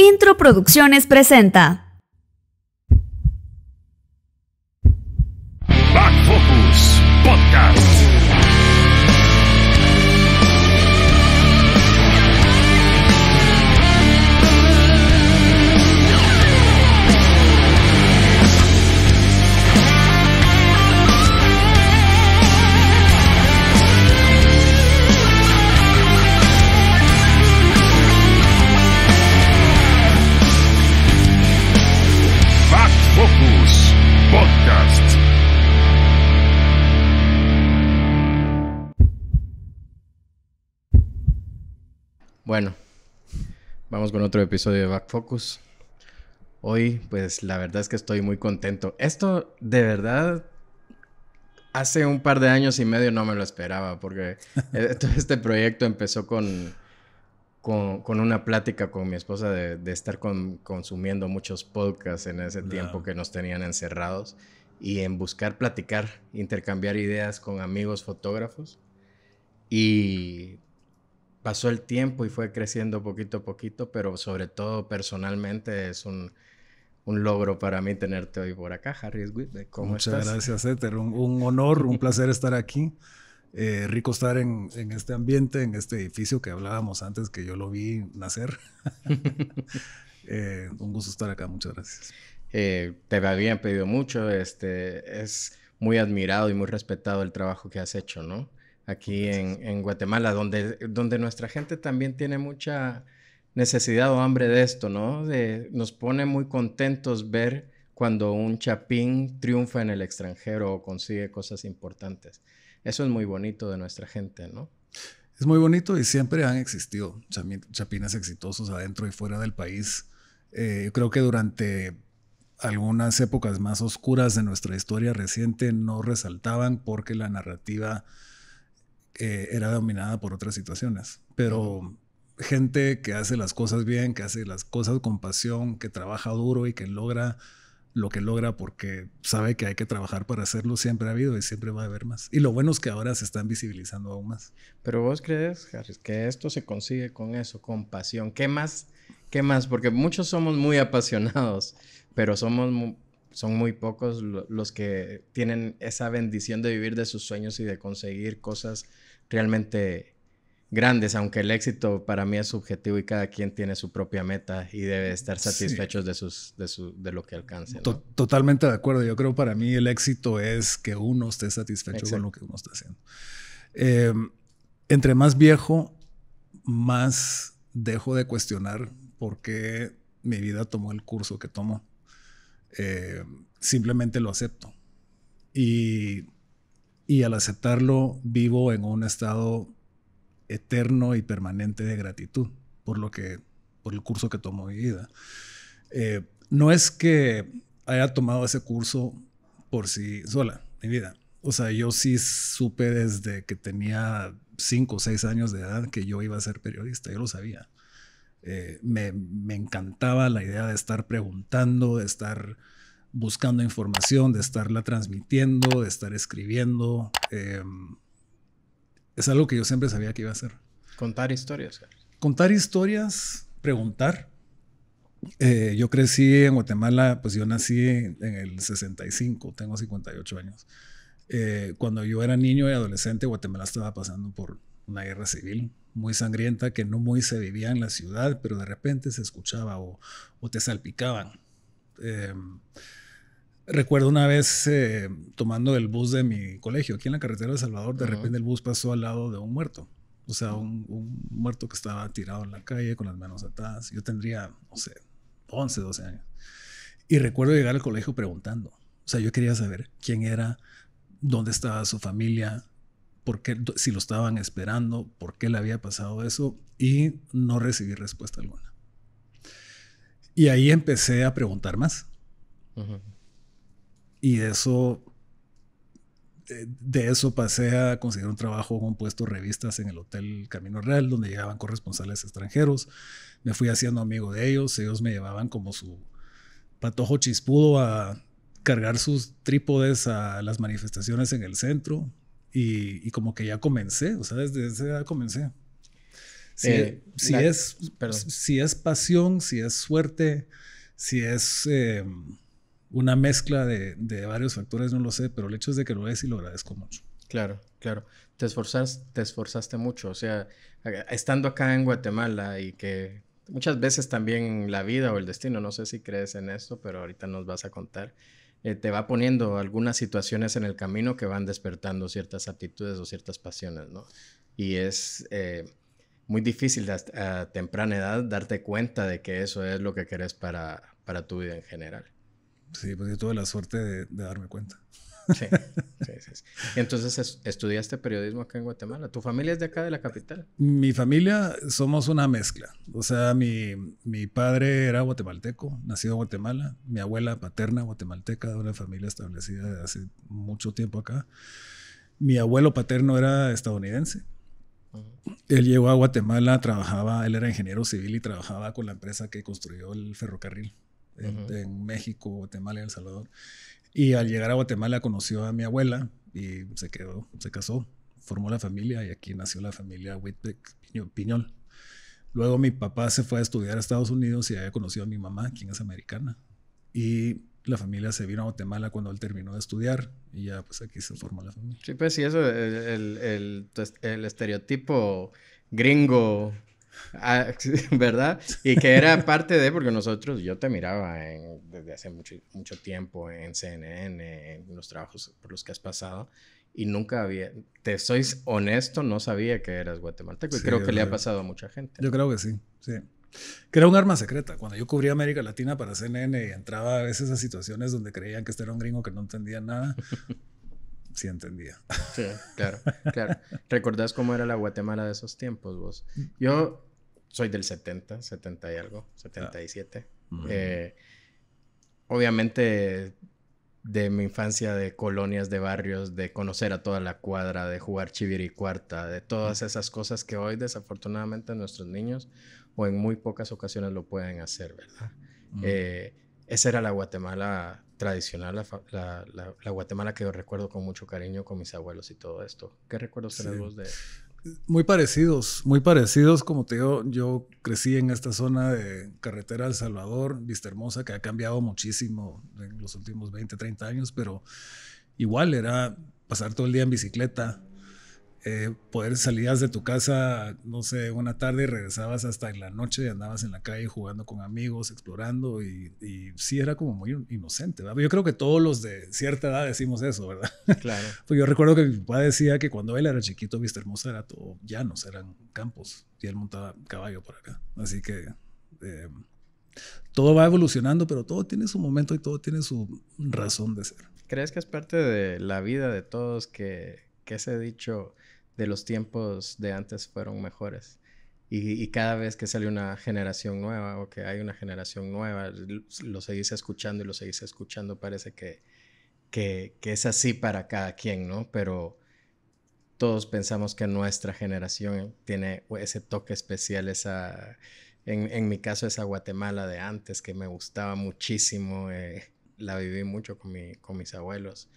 Intro Producciones presenta. Back Focus Podcast. Vamos con otro episodio de Back Focus. Hoy, pues la verdad es que estoy muy contento. Esto de verdad hace un par de años y medio no me lo esperaba, porque e, este proyecto empezó con, con, una plática con mi esposa de, estar consumiendo muchos podcasts en ese tiempo que nos tenían encerrados y en buscar platicar, intercambiar ideas con amigos fotógrafos. Y pasó el tiempo y fue creciendo poquito a poquito, pero sobre todo personalmente es un, un logro para mí tenerte hoy por acá, Harris Whitbeck. Muchas gracias, Eter, Un, honor, un placer estar aquí. Eh, rico estar en, en, este ambiente, en este edificio que hablábamos antes, que yo lo vi nacer. Eh, un gusto estar acá, muchas gracias. Eh, te habían pedido mucho, este, es muy admirado y muy respetado el trabajo que has hecho, ¿no? aquí en, Guatemala, donde, donde nuestra gente también tiene mucha necesidad o hambre de esto, ¿no? nos pone muy contentos ver cuando un chapín triunfa en el extranjero o consigue cosas importantes. Eso es muy bonito de nuestra gente, ¿no? Es muy bonito y siempre han existido chapines exitosos adentro y fuera del país. Eh, yo creo que durante algunas épocas más oscuras de nuestra historia reciente no resaltaban porque la narrativa eh, era dominada por otras situaciones. Pero gente que hace las cosas bien, que hace las cosas con pasión, que trabaja duro y que logra lo que logra porque sabe que hay que trabajar para hacerlo, siempre ha habido y siempre va a haber más. Y lo bueno es que ahora se están visibilizando aún más. Pero vos crees, Harris, que esto se consigue con eso, con pasión. ¿Qué más? ¿Qué más? Porque muchos somos muy apasionados, pero somos son muy pocos los que tienen esa bendición de vivir de sus sueños y de conseguir cosas realmente grandes, aunque el éxito para mí es subjetivo y cada quien tiene su propia meta y debe estar satisfechos de, sus, de, su, de lo que alcance. totalmente de acuerdo. Yo creo para mí el éxito es que uno esté satisfecho con lo que uno está haciendo. Em, entre más viejo, más dejo de cuestionar por qué mi vida tomó el curso que tomó. Em, simplemente lo acepto. Y y al aceptarlo vivo en un estado eterno y permanente de gratitud por lo que por el curso que tomó mi vida. Eh, no es que haya tomado ese curso por sí sola, mi vida. O sea, yo sí supe desde que tenía cinco o seis años de edad que yo iba a ser periodista, yo lo sabía. Eh, me, me, encantaba la idea de estar preguntando, de estar buscando información, de estarla transmitiendo, de estar escribiendo. Em, es algo que yo siempre sabía que iba a hacer. Contar historias. Contar historias, preguntar. Eh, yo crecí en Guatemala, pues yo nací en el 65, tengo 58 años. Eh, cuando yo era niño y adolescente, Guatemala estaba pasando por una guerra civil muy sangrienta que no muy se vivía en la ciudad, pero de repente se escuchaba o te salpicaban Em, recuerdo una vez eh, tomando el bus de mi colegio, aquí en la carretera de Salvador, de repente el bus pasó al lado de un muerto. O sea, un, muerto que estaba tirado en la calle con las manos atadas. Yo tendría, no sé, 11, 12 años. Y recuerdo llegar al colegio preguntando. O sea, yo quería saber quién era, dónde estaba su familia, por qué, si lo estaban esperando, por qué le había pasado eso. Y no recibí respuesta alguna. Y ahí empecé a preguntar más. Y eso, de, eso pasé a conseguir un trabajo con puestos revistas en el Hotel Camino Real, donde llegaban corresponsales extranjeros. Me fui haciendo amigo de ellos, ellos me llevaban como su patojo chispudo a cargar sus trípodes a las manifestaciones en el centro. Y, y como que ya comencé, o sea, desde esa edad comencé. Si, eh, si es, si es pasión, si es suerte, si es eh, una mezcla de, de, varios factores, no lo sé, pero el hecho es de que lo es y lo agradezco mucho. Claro, claro. Te esforzaste, te esforzaste mucho, o sea, estando acá en Guatemala y que muchas veces también la vida o el destino, no sé si crees en esto, pero ahorita nos vas a contar, eh, te va poniendo algunas situaciones en el camino que van despertando ciertas actitudes o ciertas pasiones, ¿no? Y es, muy difícil a, temprana edad darte cuenta de que eso es lo que querés para, para tu vida en general. Sí, pues yo tuve la suerte de, darme cuenta. Sí, sí, sí, Entonces, ¿estudiaste periodismo acá en Guatemala? ¿Tu familia es de acá, de la capital? Mi familia somos una mezcla. O sea, mi, padre era guatemalteco, nacido en Guatemala. Mi abuela paterna guatemalteca, de una familia establecida hace mucho tiempo acá. Mi abuelo paterno era estadounidense. Él llegó a Guatemala, trabajaba, él era ingeniero civil y trabajaba con la empresa que construyó el ferrocarril en, México, Guatemala y El Salvador. Y al llegar a Guatemala conoció a mi abuela y se quedó, se casó, formó la familia y aquí nació la familia Whitbeck Piñol. Luego mi papá se fue a estudiar a Estados Unidos y había conocido a mi mamá, quien es americana. Y la familia se vino a Guatemala cuando él terminó de estudiar y ya pues aquí se formó la familia. Sí, pues sí, eso, el, el, pues, estereotipo gringo, ah, ¿verdad? Y que era parte de, porque nosotros, yo te miraba desde hace mucho, mucho tiempo en CNN, en los trabajos por los que has pasado. Y nunca había, te soy honesto, no sabía que eras guatemalteco. y creo que le ha pasado a mucha gente. Yo creo que sí, sí que era un arma secreta. Cuando yo cubría América Latina para CNN y entraba a veces a situaciones donde creían que este era un gringo que no entendía nada, sí entendía. Sí, claro, claro. ¿Recordás cómo era la Guatemala de esos tiempos vos? Mm. Yo soy del 70, 70 y algo, 77. Ah. Eh, obviamente de mi infancia de colonias, de barrios, de conocer a toda la cuadra, de jugar y cuarta de todas mm. esas cosas que hoy desafortunadamente nuestros niños o en muy pocas ocasiones lo pueden hacer, ¿verdad? Eh, esa era la Guatemala tradicional, la, Guatemala que yo recuerdo con mucho cariño con mis abuelos y todo esto. ¿Qué recuerdos tenés vos de...? Muy parecidos, muy parecidos, como te digo, yo crecí en esta zona de carretera El Salvador, Vista Hermosa, que ha cambiado muchísimo en los últimos 20, 30 años, pero igual era pasar todo el día en bicicleta, eh, poder salías de tu casa, no sé, una tarde y regresabas hasta en la noche y andabas en la calle jugando con amigos, explorando y, sí era como muy inocente. ¿verdad? Yo creo que todos los de cierta edad decimos eso, ¿verdad? Claro. pues yo recuerdo que mi papá decía que cuando él era chiquito, Vista Hermosa era todo llanos, eran campos y él montaba caballo por acá. Así que... Eh, todo va evolucionando, pero todo tiene su momento y todo tiene su razón de ser. ¿Crees que es parte de la vida de todos que, se ha dicho de los tiempos de antes fueron mejores. Y, cada vez que sale una generación nueva o que hay una generación nueva, lo seguís escuchando y lo seguís escuchando, parece que, que, es así para cada quien, ¿no? Pero todos pensamos que nuestra generación tiene ese toque especial, en, mi caso, esa Guatemala de antes que me gustaba muchísimo, eh, la viví mucho con mis abuelos.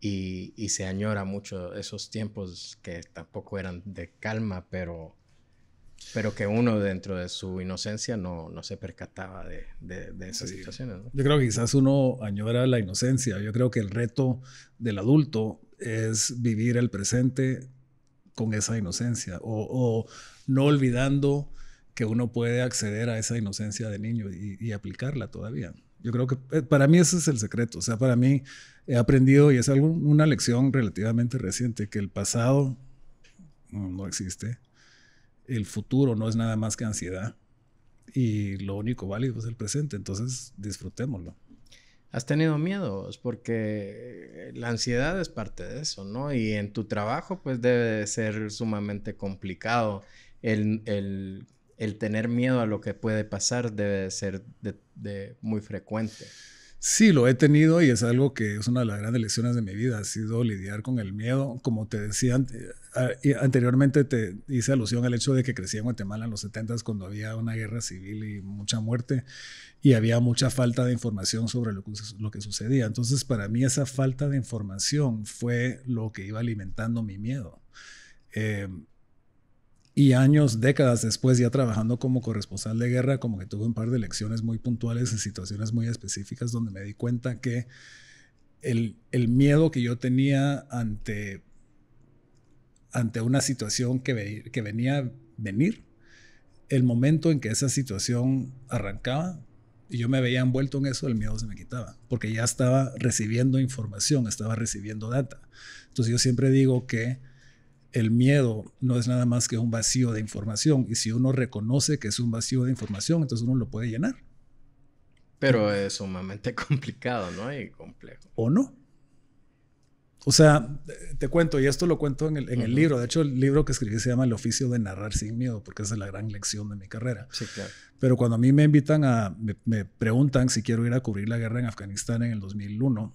Y, se añora mucho esos tiempos que tampoco eran de calma, pero, pero que uno dentro de su inocencia no, no se percataba de, de, esas situaciones. Yo creo que quizás uno añora la inocencia. Yo creo que el reto del adulto es vivir el presente con esa inocencia o, no olvidando que uno puede acceder a esa inocencia de niño y, y aplicarla todavía. Yo creo que eh, para mí ese es el secreto. O sea, para mí he aprendido, y es algo, una lección relativamente reciente, que el pasado no, existe, el futuro no es nada más que ansiedad, y lo único válido es el presente, entonces disfrutémoslo. ¿Has tenido miedos? Porque la ansiedad es parte de eso, ¿no? Y en tu trabajo, pues debe ser sumamente complicado. El, tener miedo a lo que puede pasar debe ser muy frecuente. Sí, lo he tenido y es algo que es una de las grandes lecciones de mi vida, ha sido lidiar con el miedo. Como te decía eh, anteriormente, te hice alusión al hecho de que crecí en Guatemala en los 70 s cuando había una guerra civil y mucha muerte y había mucha falta de información sobre lo que, sucedía. Entonces, para mí esa falta de información fue lo que iba alimentando mi miedo. Em, y años, décadas después, ya trabajando como corresponsal de guerra, como que tuve un par de lecciones muy puntuales en situaciones muy específicas donde me di cuenta que el, el miedo que yo tenía ante, ante una situación que, que venía a venir, el momento en que esa situación arrancaba y yo me veía envuelto en eso, el miedo se me quitaba, porque ya estaba recibiendo información, estaba recibiendo data. Entonces yo siempre digo que el miedo no es nada más que un vacío de información. Y si uno reconoce que es un vacío de información, entonces uno lo puede llenar. Pero es sumamente complicado, ¿no? Y complejo. ¿O no? O sea, te cuento, y esto lo cuento en el, libro. De hecho, el libro que escribí se llama El oficio de narrar sin miedo, porque esa es la gran lección de mi carrera. Sí, claro. Pero cuando a mí me invitan a, me, me preguntan si quiero ir a cubrir la guerra en Afganistán en el 2001,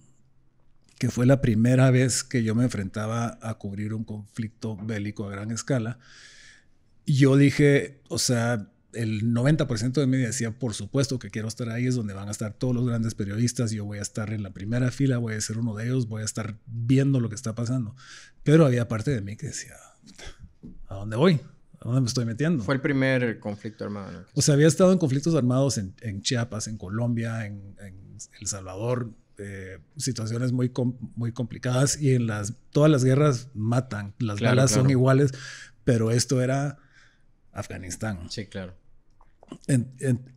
que fue la primera vez que yo me enfrentaba a cubrir un conflicto bélico a gran escala, yo dije, o sea, el 90% de mí decía, por supuesto que quiero estar ahí, es donde van a estar todos los grandes periodistas, yo voy a estar en la primera fila, voy a ser uno de ellos, voy a estar viendo lo que está pasando. Pero había parte de mí que decía, ¿a dónde voy? ¿A dónde me estoy metiendo? Fue el primer conflicto armado. O sea, había estado en conflictos armados en, Chiapas, en Colombia, en El Salvador, eh, situaciones muy, muy complicadas y en las, todas las guerras matan, las guerras balas son iguales, pero esto era Afganistán. Sí, claro. En, en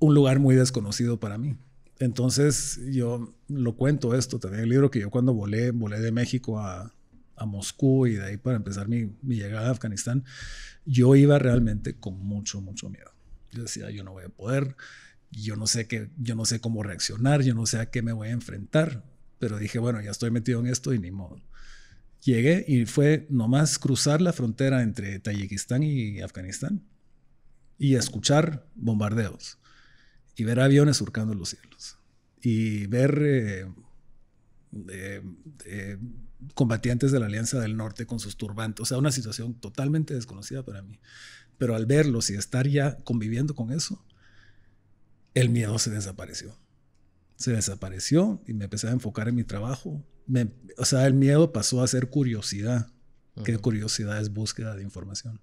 un lugar muy desconocido para mí. Entonces yo lo cuento esto también, el libro que yo cuando volé, volé de México a, a Moscú y de ahí para empezar mi, mi, llegada a Afganistán, yo iba realmente con mucho, mucho miedo. Yo decía, yo no voy a poder, yo no sé qué, yo no sé cómo reaccionar, yo no sé a qué me voy a enfrentar, pero dije, bueno, ya estoy metido en esto y ni modo. Llegué y fue nomás cruzar la frontera entre Tayikistán y Afganistán y escuchar bombardeos y ver aviones surcando los cielos y ver eh, eh, eh, combatientes de la Alianza del Norte con sus turbantes, o sea, una situación totalmente desconocida para mí. Pero al verlos y estar ya conviviendo con eso, el miedo se desapareció. Se desapareció y me empecé a enfocar en mi trabajo. Me, o sea, el miedo pasó a ser curiosidad, ¿Qué curiosidad es búsqueda de información.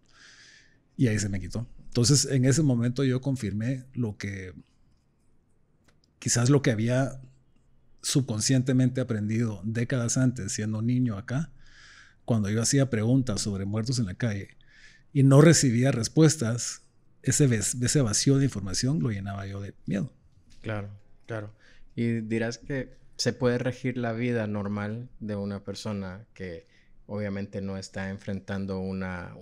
Y ahí se me quitó. Entonces, en ese momento yo confirmé lo que, quizás lo que había subconscientemente aprendido décadas antes, siendo niño acá, cuando yo hacía preguntas sobre muertos en la calle y no recibía respuestas, ese, ese vacío de información lo llenaba yo de miedo. Claro, claro. Y dirás que se puede regir la vida normal de una persona que obviamente no está enfrentando una,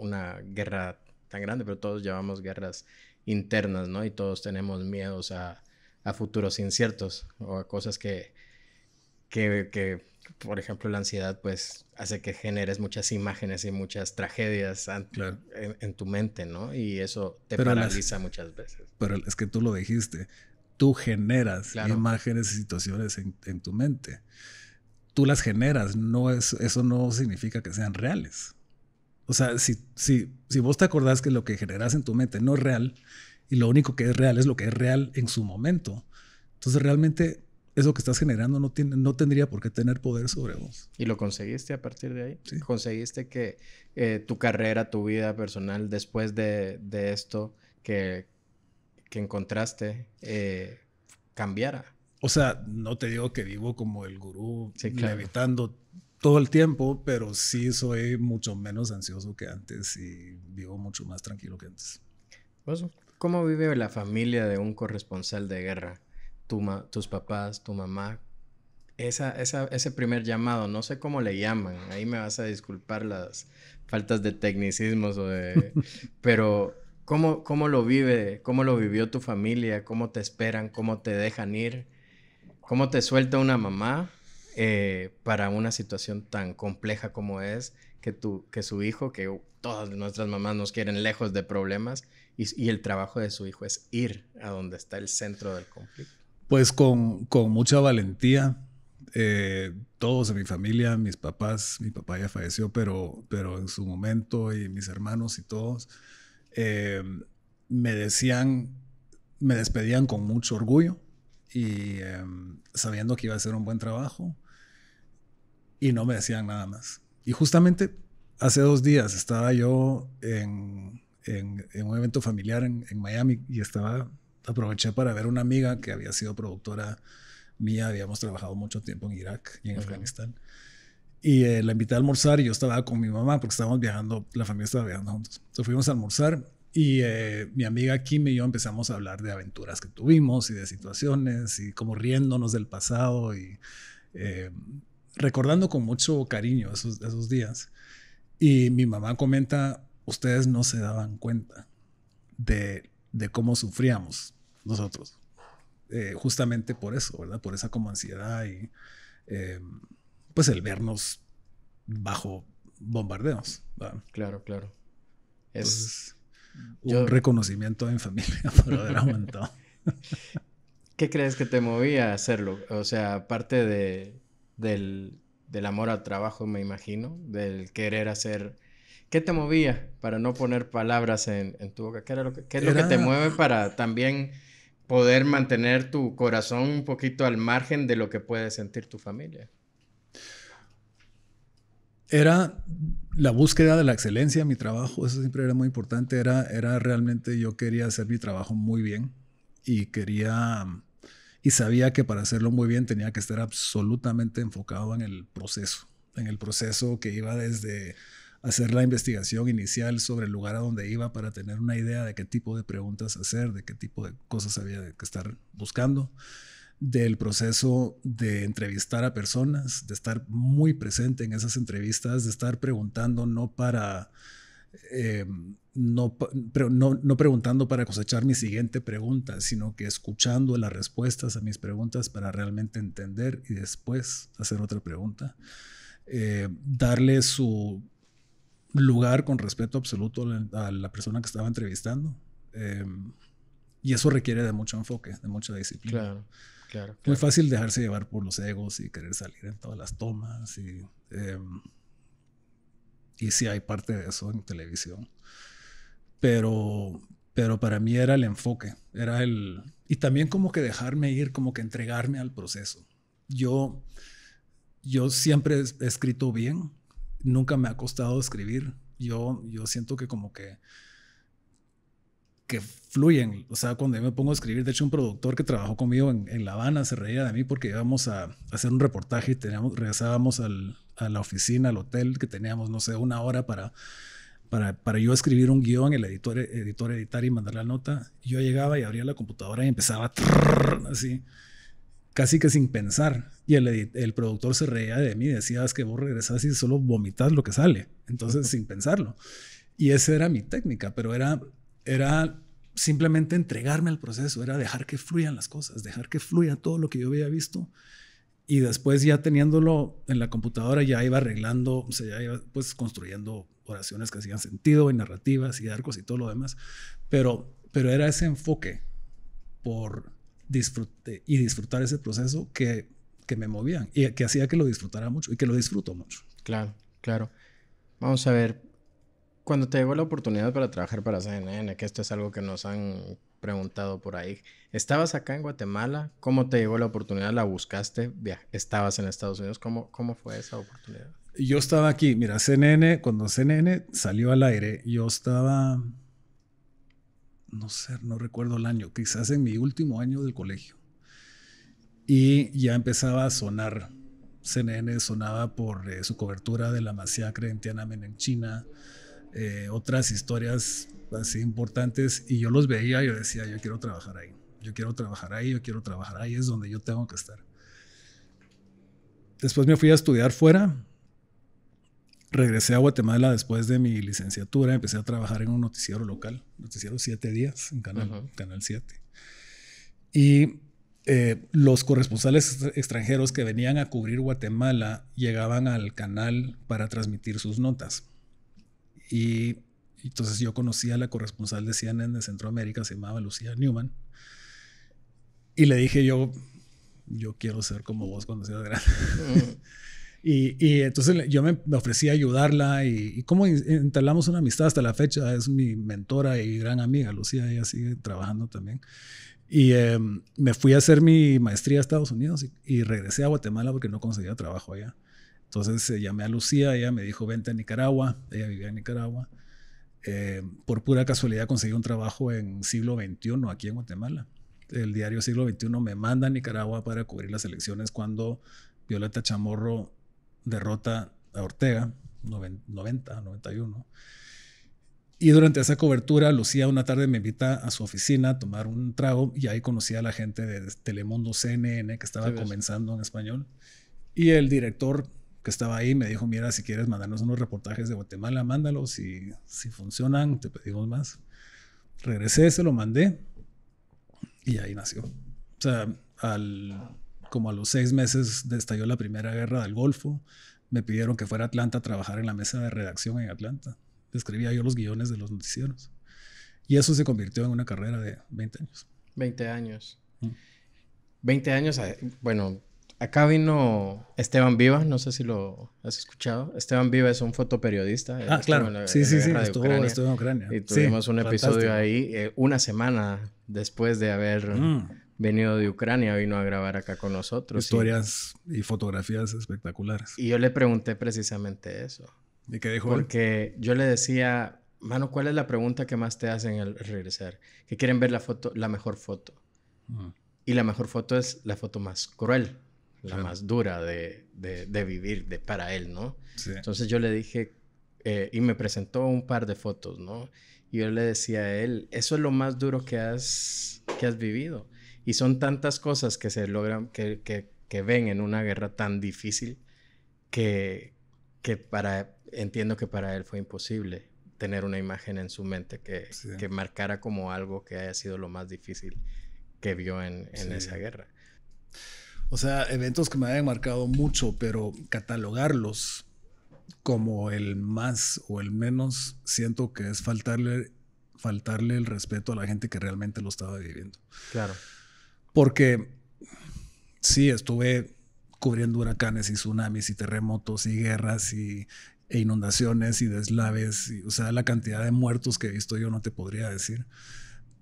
guerra tan grande, pero todos llevamos guerras internas, ¿no? Y todos tenemos miedos a, futuros inciertos o a cosas que, que por ejemplo, la ansiedad pues hace que generes muchas imágenes y muchas tragedias en, tu mente, ¿no? Y eso te paraliza muchas veces. Pero es que tú lo dijiste, tú generas imágenes y situaciones en, en, tu mente. Tú las generas, no es, eso no significa que sean reales. O sea, si, si, si vos te acordás que lo que generas en tu mente no es real y lo único que es real es lo que es real en su momento, entonces realmente eso que estás generando no, tiene, no tendría por qué tener poder sobre vos. Y lo conseguiste a partir de ahí. Conseguiste que eh, tu carrera, tu vida personal, después de, esto que, que encontraste, eh, cambiara. O sea, no te digo que vivo como el gurú, levitando todo el tiempo, pero sí soy mucho menos ansioso que antes y vivo mucho más tranquilo que antes. ¿Cómo vive la familia de un corresponsal de guerra? tus papás, tu mamá, esa, ese primer llamado, no sé cómo le llaman, ahí me vas a disculpar las faltas de tecnicismos pero ¿cómo, cómo lo vive, cómo lo vivió tu familia, cómo te esperan, cómo te dejan ir, cómo te suelta una mamá eh, para una situación tan compleja como es que, tu, que su hijo, que todas nuestras mamás nos quieren lejos de problemas, y el trabajo de su hijo es ir a donde está el centro del conflicto. Pues con, mucha valentía. Eh, todos en mi familia, mis papás, mi papá ya falleció, pero, pero en su momento y mis hermanos y todos, eh, me decían, me despedían con mucho orgullo y em, sabiendo que iba a ser un buen trabajo y no me decían nada más. Y justamente hace dos días estaba yo en, un evento familiar en, en Miami y estaba aproveché para ver una amiga que había sido productora mía, habíamos trabajado mucho tiempo en Irak y en Afganistán. Y eh, la invité a almorzar y yo estaba con mi mamá porque estábamos viajando, la familia estaba viajando juntos. Entonces fuimos a almorzar y eh, mi amiga Kim y yo empezamos a hablar de aventuras que tuvimos y de situaciones y como riéndonos del pasado y eh, recordando con mucho cariño esos, esos días. Y mi mamá comenta, ustedes no se daban cuenta de de cómo sufríamos nosotros. Eh, justamente por eso, ¿verdad? Por esa como ansiedad y em, pues el vernos bajo bombardeos. Claro, claro. Es un reconocimiento en familia por haber aumentado. ¿Qué crees que te movía a hacerlo? O sea, aparte de, del, del amor al trabajo, me imagino, del querer hacer ¿Qué te movía para no poner palabras en, tu boca? ¿Qué, que, es lo que te mueve para también poder mantener tu corazón un poquito al margen de lo que puede sentir tu familia? Era la búsqueda de la excelencia en mi trabajo, eso siempre era muy importante, era, era realmente yo quería hacer mi trabajo muy bien y quería y sabía que para hacerlo muy bien tenía que estar absolutamente enfocado en el proceso, en el proceso que iba desde hacer la investigación inicial sobre el lugar a donde iba para tener una idea de qué tipo de preguntas hacer, de qué tipo de cosas había que estar buscando, del proceso de entrevistar a personas, de estar muy presente en esas entrevistas, de estar preguntando no para... Eh, no, preguntando para cosechar mi siguiente pregunta, sino que escuchando las respuestas a mis preguntas para realmente entender y después hacer otra pregunta. Eh, darle su lugar con respeto absoluto a la persona que estaba entrevistando. Em, y eso requiere de mucho enfoque, de mucha disciplina. Claro, Muy fácil dejarse llevar por los egos y querer salir en todas las tomas. Y, em, y sí hay parte de eso en televisión. Pero, pero para mí era el enfoque, era el... Y también como que dejarme ir, como que entregarme al proceso. Yo, yo siempre he escrito bien, nunca me ha costado escribir. Yo, yo siento que como que que fluyen. O sea, cuando yo me pongo a escribir, de hecho, un productor que trabajó conmigo en, La Habana se reía de mí porque íbamos a hacer un reportaje y regresábamos a la oficina, al hotel, que teníamos, no sé, una hora para, para, para yo escribir un guión, el editor, editor editar y mandar la nota. Yo llegaba y abría la computadora y empezaba así casi que sin pensar. Y el, productor se reía de mí, decía, es que vos regresás y solo vomitas lo que sale. Entonces, sin pensarlo. Y esa era mi técnica, pero era, era simplemente entregarme al proceso, era dejar que fluyan las cosas, dejar que fluya todo lo que yo había visto. Y después ya teniéndolo en la computadora, ya iba arreglando, o sea, ya iba pues construyendo oraciones que hacían sentido y narrativas y arcos y todo lo demás. Pero, pero era ese enfoque por disfrute y disfrutar ese proceso que, que me movían y que hacía que lo disfrutara mucho y que lo disfruto mucho. Claro, claro. Vamos a ver, cuando te llegó la oportunidad para trabajar para CNN, que esto es algo que nos han preguntado por ahí, ¿estabas acá en Guatemala? ¿Cómo te llegó la oportunidad? ¿La buscaste? ¿Estabas en Estados Unidos? ¿Cómo, cómo fue esa oportunidad? Yo estaba aquí, mira, CNN, cuando CNN salió al aire, yo estaba no sé, no recuerdo el año, quizás en mi último año del colegio. Y ya empezaba a sonar. CNN sonaba por eh, su cobertura de la masacre en Tiananmen en China, eh, otras historias así importantes, y yo los veía y yo decía, yo quiero trabajar ahí, yo quiero trabajar ahí, yo quiero trabajar ahí, es donde yo tengo que estar. Después me fui a estudiar fuera, regresé a Guatemala después de mi licenciatura, empecé a trabajar en un noticiero local, noticiero 7 días, en Canal, canal 7. Y eh, los corresponsales extranjeros que venían a cubrir Guatemala llegaban al canal para transmitir sus notas. Y entonces yo conocí a la corresponsal de CNN de Centroamérica, se llamaba Lucía Newman. Y le dije yo, yo quiero ser como vos cuando seas grande. Y, entonces yo me, ofrecí a ayudarla y, y como entablamos una amistad hasta la fecha, es mi mentora y gran amiga, Lucía, ella sigue trabajando también. Y em, me fui a hacer mi maestría a Estados Unidos y, regresé a Guatemala porque no conseguía trabajo allá. Entonces eh, llamé a Lucía, ella me dijo, vente a Nicaragua, ella vivía en Nicaragua. Em, por pura casualidad conseguí un trabajo en siglo XXI aquí en Guatemala. El diario siglo XXI me manda a Nicaragua para cubrir las elecciones cuando Violeta Chamorro derrota a Ortega, 90, 91. Y durante esa cobertura, Lucía una tarde me invita a su oficina a tomar un trago y ahí conocí a la gente de Telemundo CNN que estaba comenzando en español. Y el director que estaba ahí me dijo, mira, si quieres mandarnos unos reportajes de Guatemala, mándalos y si funcionan, te pedimos más. Regresé, se lo mandé y ahí nació. O sea, al como a los seis meses de estalló la Primera Guerra del Golfo, me pidieron que fuera a Atlanta a trabajar en la mesa de redacción en Atlanta. Escribía yo los guiones de los noticieros. Y eso se convirtió en una carrera de 20 años. 20 años. 20 años, eh, bueno, acá vino Esteban Viva, no sé si lo has escuchado. Esteban Viva es un fotoperiodista. Ah, claro. sí, sí, sí, estuvo, en Ucrania. Y tuvimos un episodio ahí eh, una semana después de haber mm venido de Ucrania, vino a grabar acá con nosotros. Historias y, fotografías espectaculares. Y yo le pregunté precisamente eso. ¿Y qué dijo? Porque yo le decía, mano, ¿cuál es la pregunta que más te hacen al regresar? Que quieren ver la foto, la mejor foto. Mm. Y la mejor foto es la foto más cruel, la más dura de, de, vivir de, para él, ¿no? Entonces yo le dije, eh, y me presentó un par de fotos, ¿no? Y yo le decía a él, eso es lo más duro que has, que has vivido. Y son tantas cosas que se logran, que, ven en una guerra tan difícil que, que para, entiendo que para él fue imposible tener una imagen en su mente que, marcara como algo que haya sido lo más difícil que vio en, esa guerra. O sea, eventos que me hayan marcado mucho, pero catalogarlos como el más o el menos, siento que es faltarle, faltarle el respeto a la gente que realmente lo estaba viviendo. Claro. Porque sí, estuve cubriendo huracanes y tsunamis y terremotos y guerras y, e inundaciones y deslaves. o sea, la cantidad de muertos que he visto yo no te podría decir.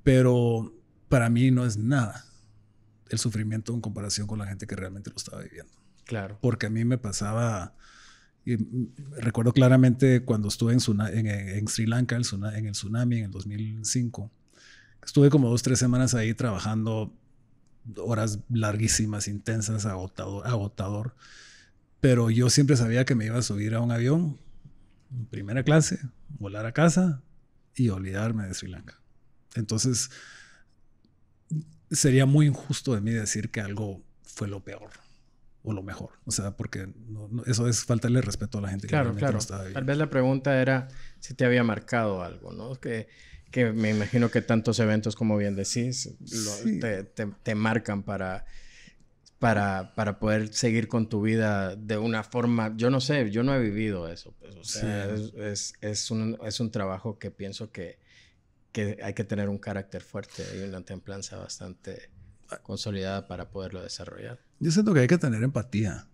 Pero para mí no es nada el sufrimiento en comparación con la gente que realmente lo estaba viviendo. Claro. Porque a mí me pasaba... Y recuerdo claramente cuando estuve en, Sri Lanka, en el tsunami en el 2005. Estuve como dos, tres semanas ahí trabajando horas larguísimas, intensas, agotador, agotador. Pero yo siempre sabía que me iba a subir a un avión, primera clase, volar a casa y olvidarme de Sri Lanka. Entonces, sería muy injusto de mí decir que algo fue lo peor o lo mejor. O sea, porque eso es faltarle respeto a la gente. Claro, claro. Tal vez la pregunta era si te había marcado algo, ¿no? Que que me imagino que tantos eventos, como bien decís, te, marcan para, para, para poder seguir con tu vida de una forma. Yo no sé, yo no he vivido eso. Pues, o sea, es, es, un, es un trabajo que pienso que, hay que tener un carácter fuerte y una templanza bastante ah. consolidada para poderlo desarrollar. Yo siento que hay que tener empatía.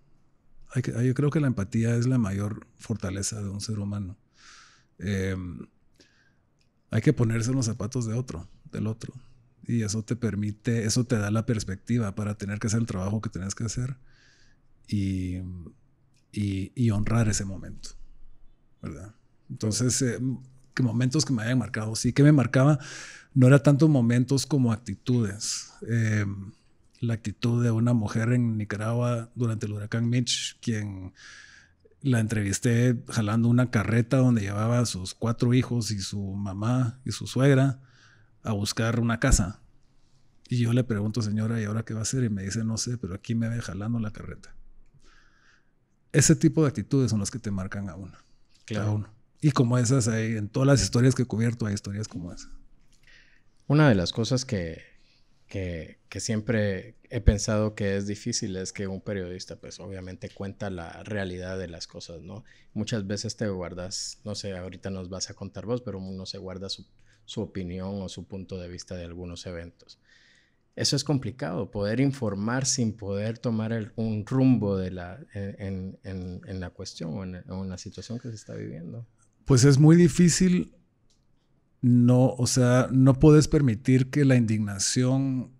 yo creo que la empatía es la mayor fortaleza de un ser humano. Eh, hay que ponerse en los zapatos de otro, del otro. Y eso te permite, eso te da la perspectiva para tener que hacer el trabajo que tenés que hacer y, y, honrar ese momento, ¿verdad? Entonces, eh, qué momentos que me hayan marcado, sí ¿qué me marcaba, no era tanto momentos como actitudes. Eh, la actitud de una mujer en Nicaragua durante el huracán Mitch, quien la entrevisté jalando una carreta donde llevaba a sus cuatro hijos y su mamá y su suegra a buscar una casa. Y yo le pregunto, señora, ¿y ahora qué va a hacer? Y me dice, no sé, pero aquí me ve jalando la carreta. Ese tipo de actitudes son las que te marcan a uno. Claro. Y como esas hay, en todas las historias que he cubierto hay historias como esa. Una de las cosas que que, siempre he pensado que es difícil es que un periodista pues obviamente cuenta la realidad de las cosas, ¿no? Muchas veces te guardas, no sé, ahorita nos vas a contar vos, pero uno se guarda su, opinión o su punto de vista de algunos eventos. Eso es complicado, poder informar sin poder tomar un rumbo de la, en, en, la cuestión o en, en, la situación que se está viviendo. Pues es muy difícil no, o sea, no puedes permitir que la indignación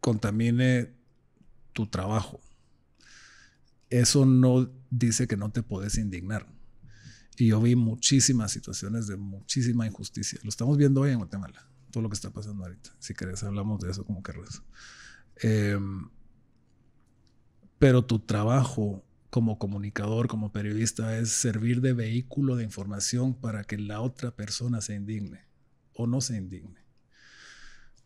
contamine tu trabajo. Eso no dice que no te puedes indignar. Y yo vi muchísimas situaciones de muchísima injusticia. Lo estamos viendo hoy en Guatemala, todo lo que está pasando ahorita. Si querés, hablamos de eso como querés. Eh, em, pero tu trabajo como comunicador, como periodista, es servir de vehículo de información para que la otra persona se indigne o no se indigne.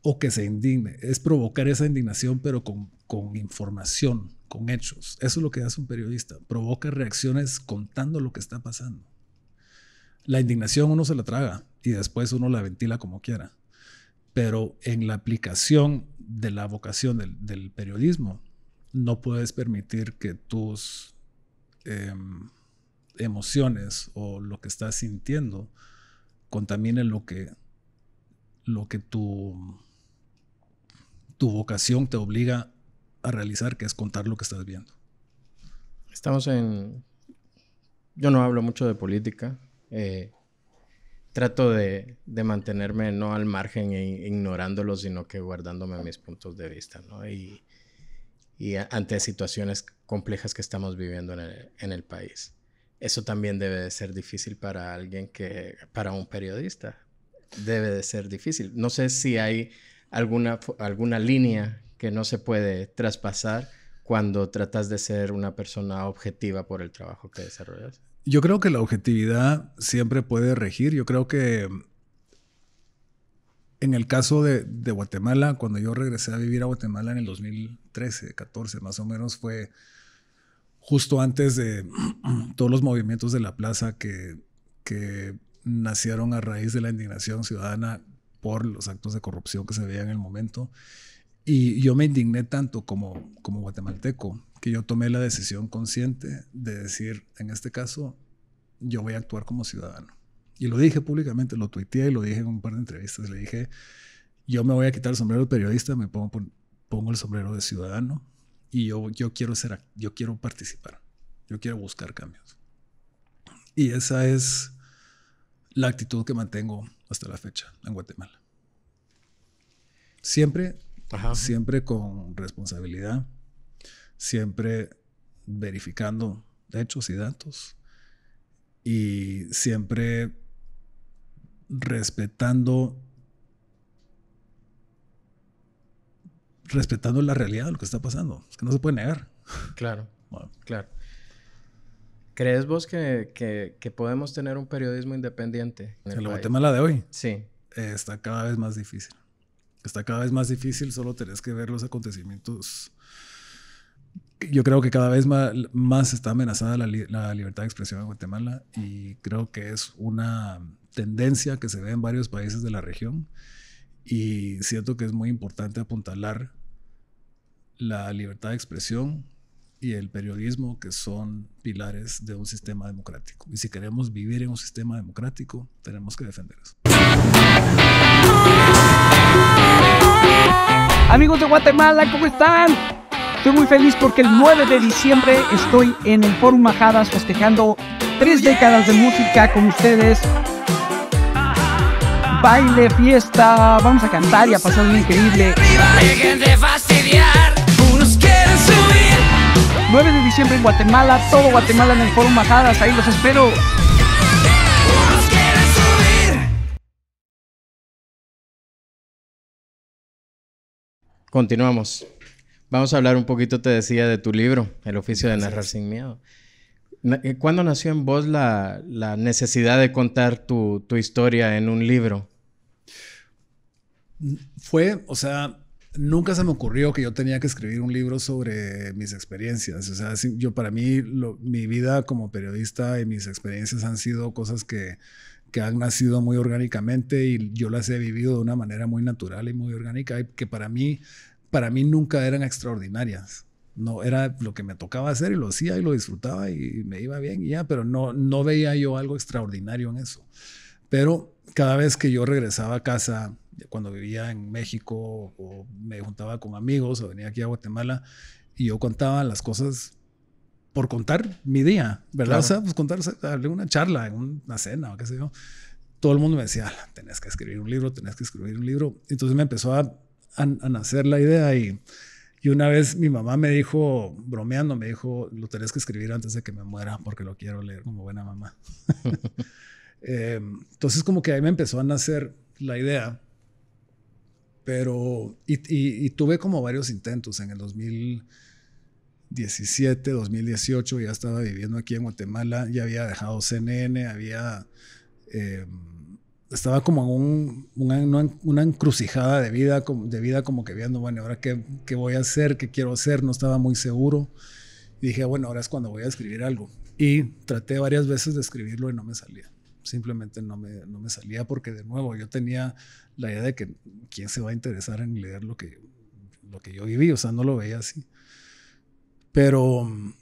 O que se indigne. Es provocar esa indignación, pero con, información, con hechos. Eso es lo que hace un periodista. Provoca reacciones contando lo que está pasando. La indignación uno se la traga y después uno la ventila como quiera. Pero en la aplicación de la vocación del periodismo, no puedes permitir que tus em, emociones o lo que estás sintiendo contamine lo que, lo que tu, tu vocación te obliga a realizar, que es contar lo que estás viendo. Estamos en... Yo no hablo mucho de política. Eh, trato de, mantenerme no al margen e ignorándolo, sino que guardándome mis puntos de vista, ¿no? Y y ante situaciones complejas que estamos viviendo en el, país. Eso también debe de ser difícil para alguien que, para un periodista, debe de ser difícil. No sé si hay alguna, alguna línea que no se puede traspasar cuando tratas de ser una persona objetiva por el trabajo que desarrollas. Yo creo que la objetividad siempre puede regir. Yo creo que en el caso de, Guatemala, cuando yo regresé a vivir a Guatemala en el 2013, 14 más o menos, fue justo antes de todos los movimientos de la plaza que, nacieron a raíz de la indignación ciudadana por los actos de corrupción que se veían en el momento. Y yo me indigné tanto como, como guatemalteco que yo tomé la decisión consciente de decir, en este caso, yo voy a actuar como ciudadano y lo dije públicamente, lo tuiteé y lo dije en un par de entrevistas. Le dije, yo me voy a quitar el sombrero de periodista, me pongo, pongo el sombrero de ciudadano y yo, yo, quiero ser, yo quiero participar, yo quiero buscar cambios. Y esa es la actitud que mantengo hasta la fecha en Guatemala. Siempre, siempre con responsabilidad, siempre verificando hechos y datos y siempre respetando respetando la realidad de lo que está pasando. Es que no se puede negar. Claro, claro. ¿Crees vos que, podemos tener un periodismo independiente? En, el Guatemala de hoy. Sí. está cada vez más difícil. Está cada vez más difícil, solo tenés que ver los acontecimientos. Yo creo que cada vez más, está amenazada la libertad de expresión en Guatemala y creo que es una tendencia que se ve en varios países de la región y siento que es muy importante apuntalar la libertad de expresión y el periodismo que son pilares de un sistema democrático. Y si queremos vivir en un sistema democrático, tenemos que defender eso. Amigos de Guatemala, ¿cómo están? Estoy muy feliz porque el 9 de diciembre estoy en el Forum Majadas festejando tres décadas de música con ustedes baile, fiesta, vamos a cantar y a pasar un increíble. 9 de diciembre en Guatemala, todo Guatemala en el Foro Majadas, ahí los espero. Continuamos. Vamos a hablar un poquito, te decía, de tu libro, El oficio de narrar sin miedo. Eh, ¿Cuándo nació en vos la, necesidad de contar tu, historia en un libro? fue, o sea, nunca se me ocurrió que yo tenía que escribir un libro sobre mis experiencias. O sea, yo para mí, mi vida como periodista y mis experiencias han sido cosas que, que han nacido muy orgánicamente y yo las he vivido de una manera muy natural y muy orgánica y que para mí, para mí nunca eran extraordinarias. No era lo que me tocaba hacer y lo hacía y lo disfrutaba y me iba bien y ya, pero no, no veía yo algo extraordinario en eso. Pero cada vez que yo regresaba a casa, cuando vivía en México o me juntaba con amigos o venía aquí a Guatemala y yo contaba las cosas por contar mi día, ¿verdad? O sea, pues contar, darle una charla, en una cena o qué sé yo. Todo el mundo me decía, tenés que escribir un libro, tenés que escribir un libro. Entonces me empezó a, a, nacer la idea y, y, una vez mi mamá me dijo, bromeando, me dijo, lo tenés que escribir antes de que me muera porque lo quiero leer como buena mamá. Eh, entonces como que ahí me empezó a nacer la idea, pero y, tuve como varios intentos en el 2017, 2018, ya estaba viviendo aquí en Guatemala, ya había dejado CNN, había... Eh, estaba como en una, encrucijada de vida, de vida como que viendo, bueno, ahora qué, qué voy a hacer, qué quiero hacer, no estaba muy seguro. Y dije, ah, bueno, ahora es cuando voy a escribir algo. Y traté varias veces de escribirlo y no me salía simplemente no me, no me salía porque de nuevo yo tenía la idea de que quién se va a interesar en leer lo que, lo que yo viví, o sea, no lo veía así. Pero mm,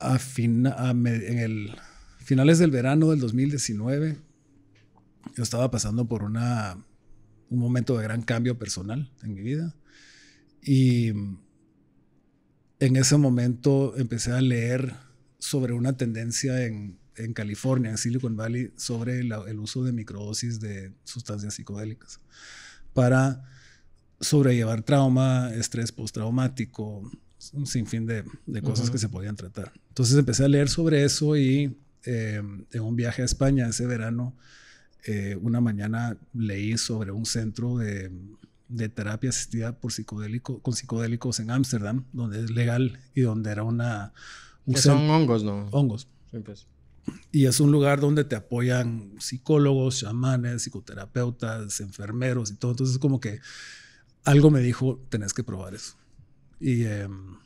a, fin, en el, finales del verano del 2019, yo estaba pasando por una, un momento de gran cambio personal en mi vida y mm, en ese momento empecé a leer sobre una tendencia en en California, en Silicon Valley, sobre el uso de microdosis de sustancias psicodélicas para sobrellevar trauma, estrés postraumático, un sinfín de, de cosas que se podían tratar. Entonces empecé a leer sobre eso y eh, en un viaje a España ese verano, eh, una mañana leí sobre un centro de, de terapia asistida por psicodélico, con psicodélicos en Ámsterdam, donde es legal y donde era una... son hongos, ¿no? Hongos. Sí, pues. Y es un lugar donde te apoyan psicólogos, chamanes, psicoterapeutas, enfermeros y todo. Entonces, es como que algo me dijo, tenés que probar eso. Y, em,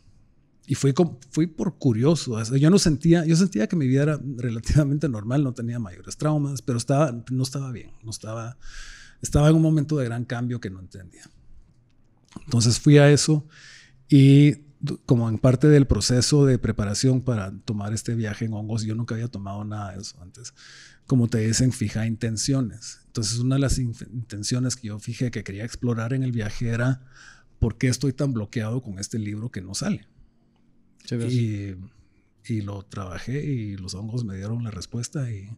y fui, fui por curioso. yo no sentía, yo sentía que mi vida era relativamente normal, no tenía mayores traumas, pero estaba, no estaba bien, no estaba, estaba en un momento de gran cambio que no entendía. Entonces fui a eso y como en parte del proceso de preparación para tomar este viaje en hongos, yo nunca había tomado nada de eso antes. Como te dicen, fija intenciones. Entonces, una de las intenciones que yo fijé que quería explorar en el viaje era por qué estoy tan bloqueado con este libro que no sale. Y, y, lo trabajé y los hongos me dieron la respuesta y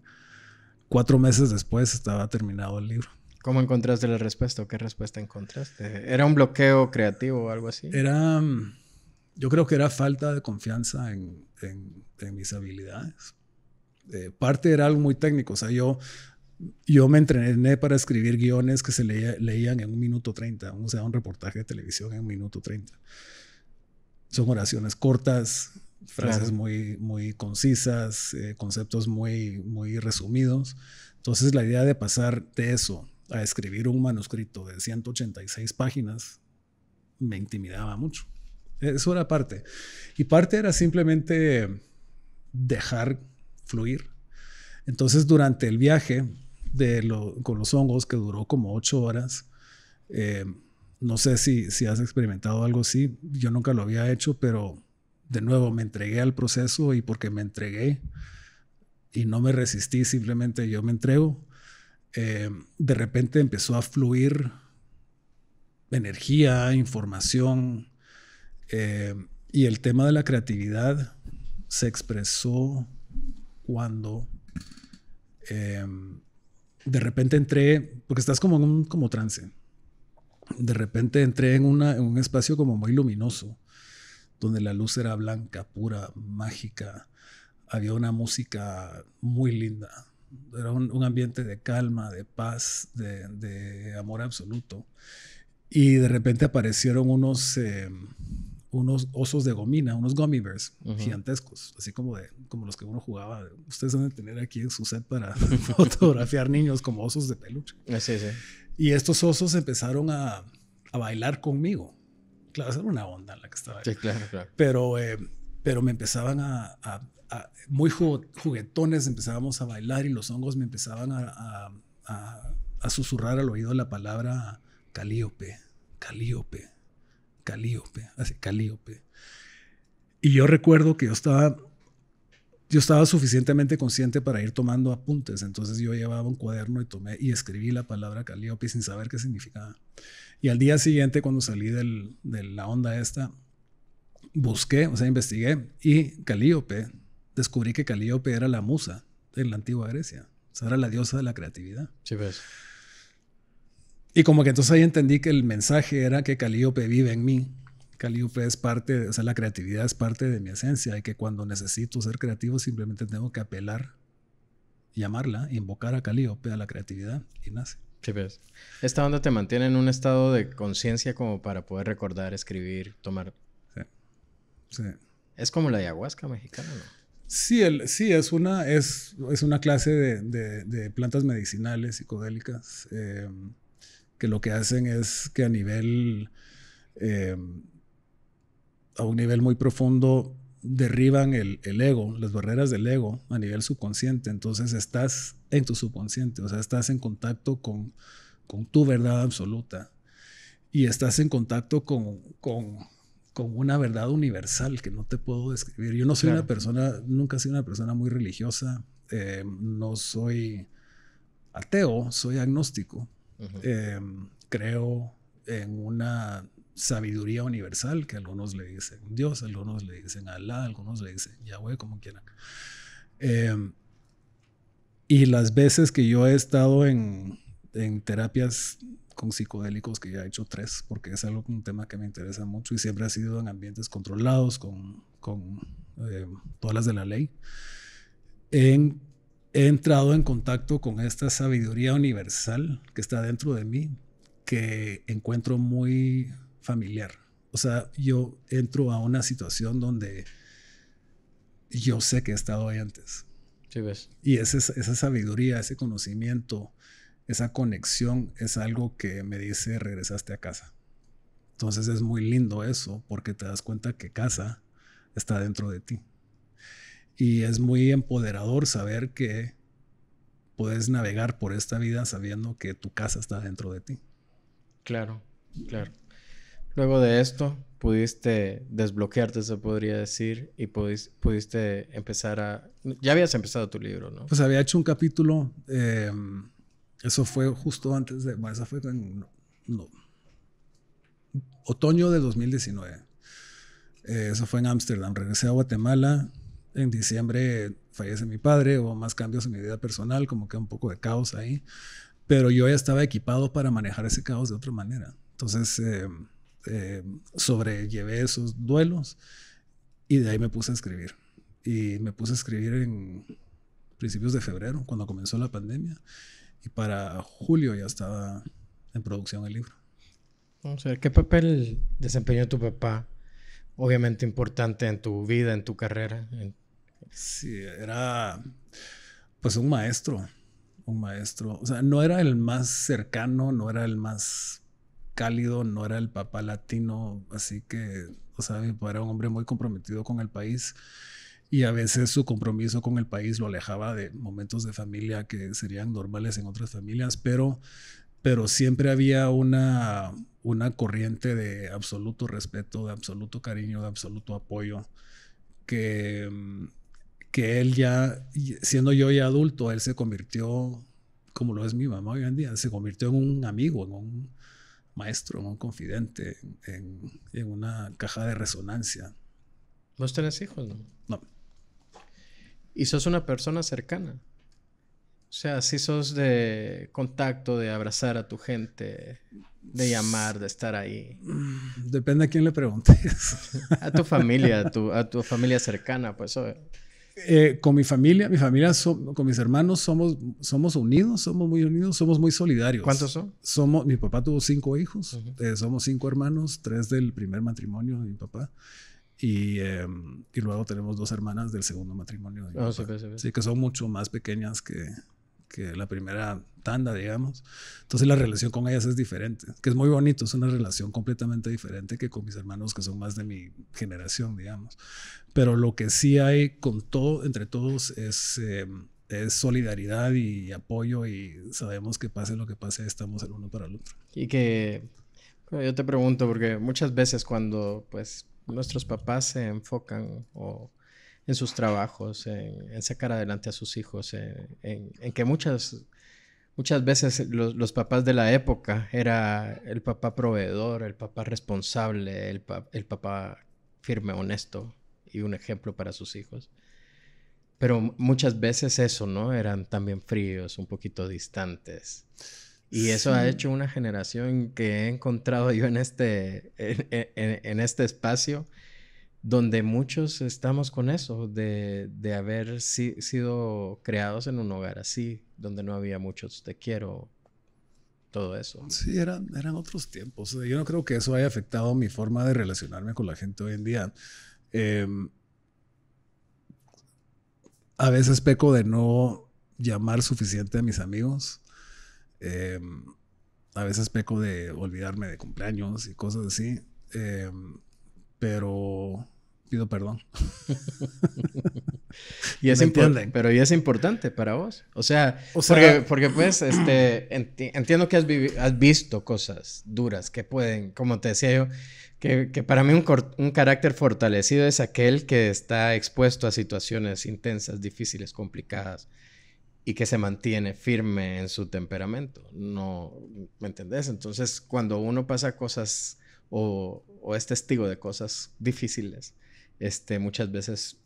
cuatro meses después estaba terminado el libro. ¿Cómo encontraste la respuesta o qué respuesta encontraste? ¿Era un bloqueo creativo o algo así? Era mm, yo creo que era falta de confianza en, mis habilidades. Eh, parte era algo muy técnico, o sea, yo, yo me entrené para escribir guiones que se leían en un minuto 30, o sea, un reportaje de televisión en un minuto 30. Son oraciones cortas, frases muy, muy concisas, eh, conceptos muy, muy resumidos. Entonces, la idea de pasar de eso a escribir un manuscrito de 186 páginas me intimidaba mucho. Eso era parte. Y parte era simplemente dejar fluir. Entonces, durante el viaje de con los hongos, que duró como ocho horas, eh, no sé si, si has experimentado algo así, yo nunca lo había hecho, pero de nuevo me entregué al proceso y porque me entregué y no me resistí, simplemente yo me entrego, eh, de repente empezó a fluir energía, información, eh, y el tema de la creatividad se expresó cuando eh, de repente entré, porque estás como en un como trance, de repente entré en, un espacio como muy luminoso, donde la luz era blanca, pura, mágica, había una música muy linda, era un, ambiente de calma, de paz, de, amor absoluto. Y de repente aparecieron unos... Eh, unos osos de gomina, unos gummy bears gigantescos, así como, de, como los que uno jugaba. Ustedes deben tener aquí en su set para fotografiar niños como osos de peluche. Ah, sí, sí. Y estos osos empezaron a, bailar conmigo. Claro, era una onda la que estaba. Sí, claro, claro. Pero, eh, pero me empezaban a, muy juguetones, empezábamos a bailar y los hongos me empezaban a, a susurrar al oído la palabra calíope, calíope Calíope, así, Calíope. Y yo recuerdo que yo estaba, yo estaba suficientemente consciente para ir tomando apuntes, entonces yo llevaba un cuaderno y tomé y escribí la palabra Calíope sin saber qué significaba. Y al día siguiente, cuando salí de la onda esta, busqué, o sea, investigué y Calíope, descubrí que Calíope era la musa de la antigua Grecia, o sea, era la diosa de la creatividad. Sí, ves. Pues. Y como que entonces ahí entendí que el mensaje era que Calíope vive en mí. Calíope es parte, o sea, la creatividad es parte de mi esencia y que cuando necesito ser creativo simplemente tengo que apelar, llamarla, invocar a Calíope, a la creatividad y nace. Sí, pues. Esta onda te mantiene en un estado de conciencia como para poder recordar, escribir, tomar. Sí. Es como la ayahuasca mexicana, ¿no? Sí, sí es, una, es, es una clase de, de, de plantas medicinales, psicodélicas. Eh, que lo que hacen es que a nivel, eh, a un nivel muy profundo, derriban el, ego, las barreras del ego a nivel subconsciente. Entonces estás en tu subconsciente, o sea, estás en contacto con, con tu verdad absoluta y estás en contacto con, con, una verdad universal que no te puedo describir. Yo no soy una persona, nunca he sido una persona muy religiosa, eh, no soy ateo, soy agnóstico. Em, creo en una sabiduría universal que algunos le dicen Dios, algunos le dicen Alá, algunos le dicen Yahweh, como quieran. Em, y las veces que yo he estado en, en terapias con psicodélicos, que ya he hecho tres, porque es algo, un tema que me interesa mucho y siempre ha sido en ambientes controlados con, con em, todas las de la ley, en he entrado en contacto con esta sabiduría universal que está dentro de mí, que encuentro muy familiar. O sea, yo entro a una situación donde yo sé que he estado ahí antes. Sí, ves. Y esa, esa sabiduría, ese conocimiento, esa conexión es algo que me dice regresaste a casa. Entonces es muy lindo eso porque te das cuenta que casa está dentro de ti. Y es muy empoderador saber que puedes navegar por esta vida sabiendo que tu casa está dentro de ti. Claro, claro. Luego de esto, pudiste desbloquearte, se podría decir, y pudiste, pudiste empezar a... Ya habías empezado tu libro, ¿no? Pues había hecho un capítulo, eh, eso fue justo antes de... Bueno, eso fue en... No, otoño de 2019. Eh, eso fue en Ámsterdam. Regresé a Guatemala, en diciembre fallece mi padre, hubo más cambios en mi vida personal, como que un poco de caos ahí, pero yo ya estaba equipado para manejar ese caos de otra manera. Entonces, eh, eh sobrellevé esos duelos y de ahí me puse a escribir. Y me puse a escribir en principios de febrero, cuando comenzó la pandemia, y para julio ya estaba en producción el libro. ¿qué papel desempeñó tu papá? Obviamente importante en tu vida, en tu carrera, en Sí, era pues un maestro, un maestro. O sea, no era el más cercano, no era el más cálido, no era el papá latino, así que, o sea, era un hombre muy comprometido con el país y a veces su compromiso con el país lo alejaba de momentos de familia que serían normales en otras familias, pero, pero siempre había una, una corriente de absoluto respeto, de absoluto cariño, de absoluto apoyo que mm, que él ya, siendo yo ya adulto, él se convirtió, como lo es mi mamá hoy en día, se convirtió en un amigo, en un maestro, en un confidente, en, una caja de resonancia. ¿Vos tenés hijos, no? No. Y sos una persona cercana. O sea, si sos de contacto, de abrazar a tu gente, de llamar, de estar ahí. Depende a quién le preguntes. A tu familia, a tu, familia cercana, pues. Eh, con mi familia, mi familia, con mis hermanos, somos, somos unidos, somos muy unidos, somos muy solidarios. ¿Cuántos son? Somos, mi papá tuvo cinco hijos, eh, somos cinco hermanos, tres del primer matrimonio de mi papá. Y, em, y luego tenemos dos hermanas del segundo matrimonio. De ah, Sí, que son mucho más pequeñas que, que la primera tanda, digamos. Entonces la relación con ellas es diferente, que es muy bonito, es una relación completamente diferente que con mis hermanos que son más de mi generación, digamos. Pero lo que sí hay con todo, entre todos, es, em, es solidaridad y apoyo y sabemos que pase lo que pase, estamos el uno para el otro. Y que yo te pregunto, porque muchas veces cuando pues nuestros papás se enfocan o en sus trabajos, en, sacar adelante a sus hijos, en, que muchas muchas veces los, papás de la época era el papá proveedor, el papá responsable, el, el, papá firme, honesto y un ejemplo para sus hijos. Pero muchas veces eso, ¿no? Eran también fríos, un poquito distantes. Y eso ha hecho una generación que he encontrado yo en este, en este espacio donde muchos estamos con eso, de, haber sido creados en un hogar así, donde no había muchos te quiero, todo eso. Sí, eran, eran otros tiempos. Eh, yo no creo que eso haya afectado mi forma de relacionarme con la gente hoy en día. Em, a veces peco de no llamar suficiente a mis amigos. Em, a veces peco de olvidarme de cumpleaños y cosas así. Em, pero pido perdón. y es importante, pero y es importante para vos. O sea, porque, porque, pues este entiendo que has, has, visto cosas duras que pueden, como te decía yo, que, que para mí un, un carácter fortalecido es aquel que está expuesto a situaciones intensas, difíciles, complicadas y que se mantiene firme en su temperamento. No, ¿me entendés? Entonces, cuando uno pasa cosas o, o es testigo de cosas difíciles, este, muchas veces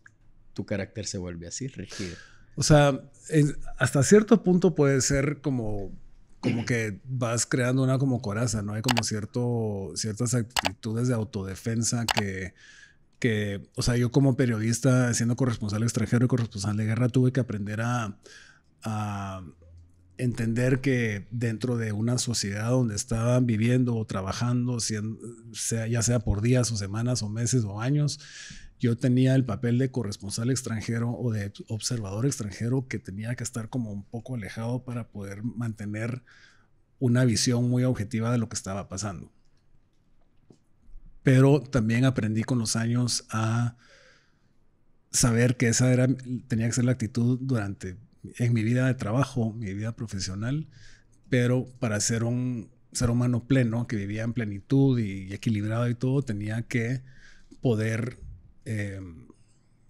tu carácter se vuelve así, rígido. O sea, hasta cierto punto puede ser como, como que vas creando una como coraza, ¿no? Hay como cierto, ciertas actitudes de autodefensa que, o sea, yo como periodista, siendo corresponsal extranjero y corresponsal de guerra, tuve que aprender a entender que dentro de una sociedad donde estaban viviendo o trabajando, ya sea por días o semanas o meses o años, yo tenía el papel de corresponsal extranjero o de observador extranjero que tenía que estar como un poco alejado para poder mantener una visión muy objetiva de lo que estaba pasando. Pero también aprendí con los años a saber que esa era, tenía que ser la actitud durante en mi vida de trabajo, mi vida profesional, pero para ser un ser humano pleno, que vivía en plenitud y, equilibrado y todo, tenía que poder eh,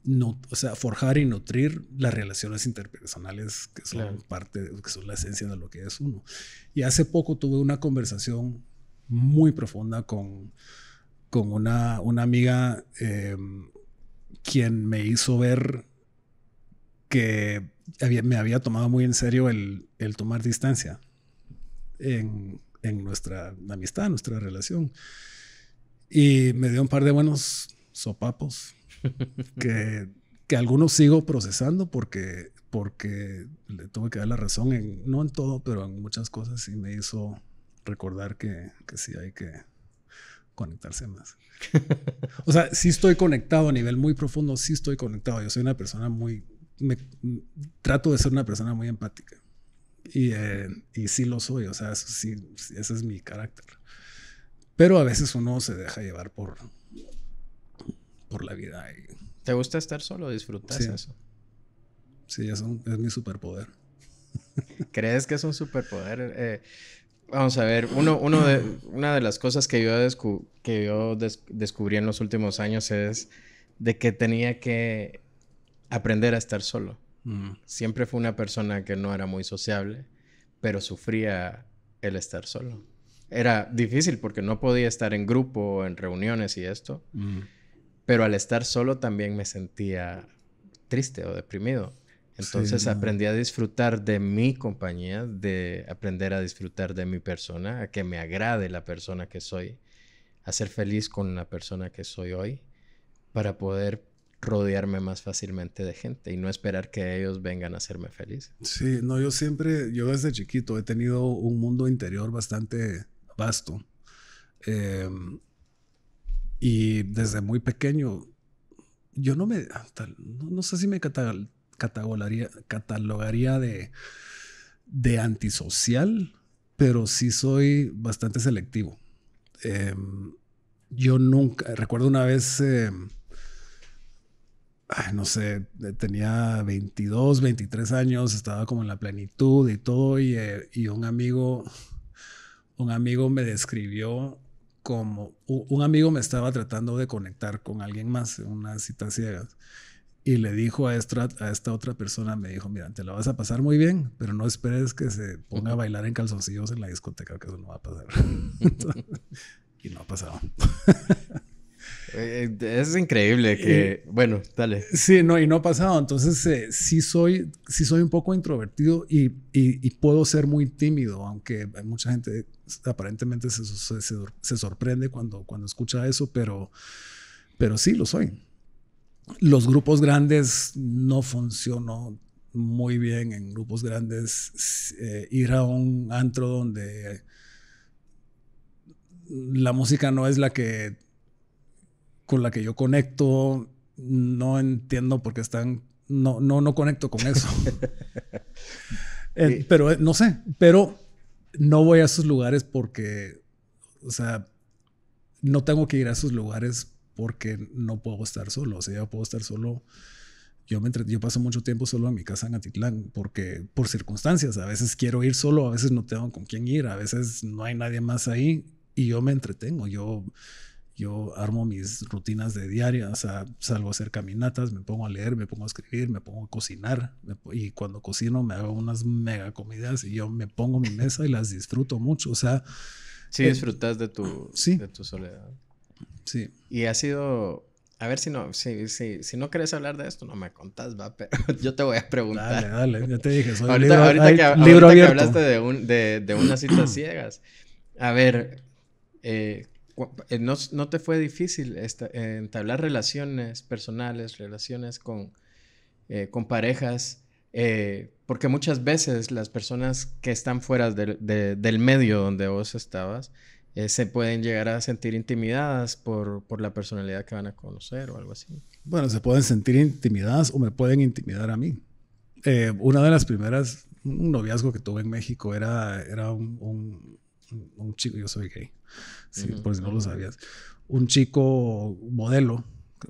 no, o sea, forjar y nutrir las relaciones interpersonales que son parte, que son la esencia de lo que es uno. Y hace poco tuve una conversación muy profunda con, con una, una amiga eh, quien me hizo ver que me había tomado muy en serio el, el tomar distancia en, en, nuestra amistad, nuestra relación. Y me dio un par de buenos sopapos que, que algunos sigo procesando porque, porque le tuve que dar la razón, en, no en todo, pero en muchas cosas y me hizo recordar que, que sí hay que conectarse más. O sea, sí estoy conectado a nivel muy profundo, sí estoy conectado. Yo soy una persona muy trato de ser una persona muy empática. Y, eh, y sí lo soy, o sea, sí, ese es mi carácter. Pero a veces uno se deja llevar por, por la vida. ¿Te gusta estar solo? ¿Disfrutas eso? Sí, es, es mi superpoder. ¿Crees que es un superpoder? Eh, vamos a ver, uno, uno de, una de las cosas que yo, que yo descubrí en los últimos años es de que tenía que aprender a estar solo. Mm. Siempre fue una persona que no era muy sociable, pero sufría el estar solo. Era difícil porque no podía estar en grupo, en reuniones y esto, mm. pero al estar solo también me sentía triste o deprimido. Entonces aprendí a disfrutar de mi compañía, de aprender a disfrutar de mi persona, a que me agrade la persona que soy, a ser feliz con la persona que soy hoy, para poder rodearme más fácilmente de gente y no esperar que ellos vengan a hacerme feliz. Sí, no, yo siempre, yo desde chiquito he tenido un mundo interior bastante vasto. Em, y desde muy pequeño, yo no me, no, sé si me catalogaría, catalogaría de, de antisocial, pero sí soy bastante selectivo. Em, yo nunca, recuerdo una vez... Em, no sé, eh, tenía 22, 23 años, estaba como en la plenitud y todo, y, eh, un amigo, un amigo me describió como, un amigo me estaba tratando de conectar con alguien más en una cita ciegas. Y le dijo a esta, otra persona, me dijo, mira, te la vas a pasar muy bien, pero no esperes que se ponga a bailar en calzoncillos en la discoteca, que eso no va a pasar. y no ha pasado. Eh, eh, es increíble que, bueno, dale. Sí, no, y no ha pasado. Entonces, eh, sí, soy, soy un poco introvertido y, puedo ser muy tímido, aunque mucha gente aparentemente se, sorprende cuando, cuando escucha eso, pero, pero sí lo soy. Los grupos grandes no funcionó muy bien en grupos grandes. ir a un antro donde la música no es la que con la que yo conecto, no entiendo por qué están, no, no, no conecto con eso. Eh, pero eh, no sé, pero no voy a esos lugares porque, o sea, no tengo que ir a esos lugares porque no puedo estar solo, o sea, yo puedo estar solo. Yo, me yo paso mucho tiempo solo en mi casa en Atitlán porque por circunstancias, a veces quiero ir solo, a veces no tengo con quién ir, a veces no hay nadie más ahí y yo me entretengo, yo yo armo mis rutinas de diaria, o sea, salgo a hacer caminatas, me pongo a leer, me pongo a escribir, me pongo a cocinar. y cuando cocino me hago unas mega comidas y yo me pongo mi mesa y las disfruto mucho. O sea... Sí, eh, disfrutas de tu, de tu soledad. Sí. Y ha sido... A ver si no, si, si, no querés hablar de esto, no me contás, va, pero yo te voy a preguntar. Dale, dale, ya te dije, soy ahorita, libro, ahorita, que, hablaste de, un, de, unas citas ciegas. A ver, eh, eh, ¿no, no te fue difícil entablar relaciones personales, relaciones con, eh, con parejas? Eh, porque muchas veces las personas que están fuera del medio donde vos estabas se pueden llegar a sentir intimidadas por, por, la personalidad que van a conocer o algo así. Bueno, se pueden sentir intimidadas o me pueden intimidar a mí. una de las primeras, un noviazgo que tuve en México era, era un un chico, yo soy gay, por si no lo sabías, un chico modelo,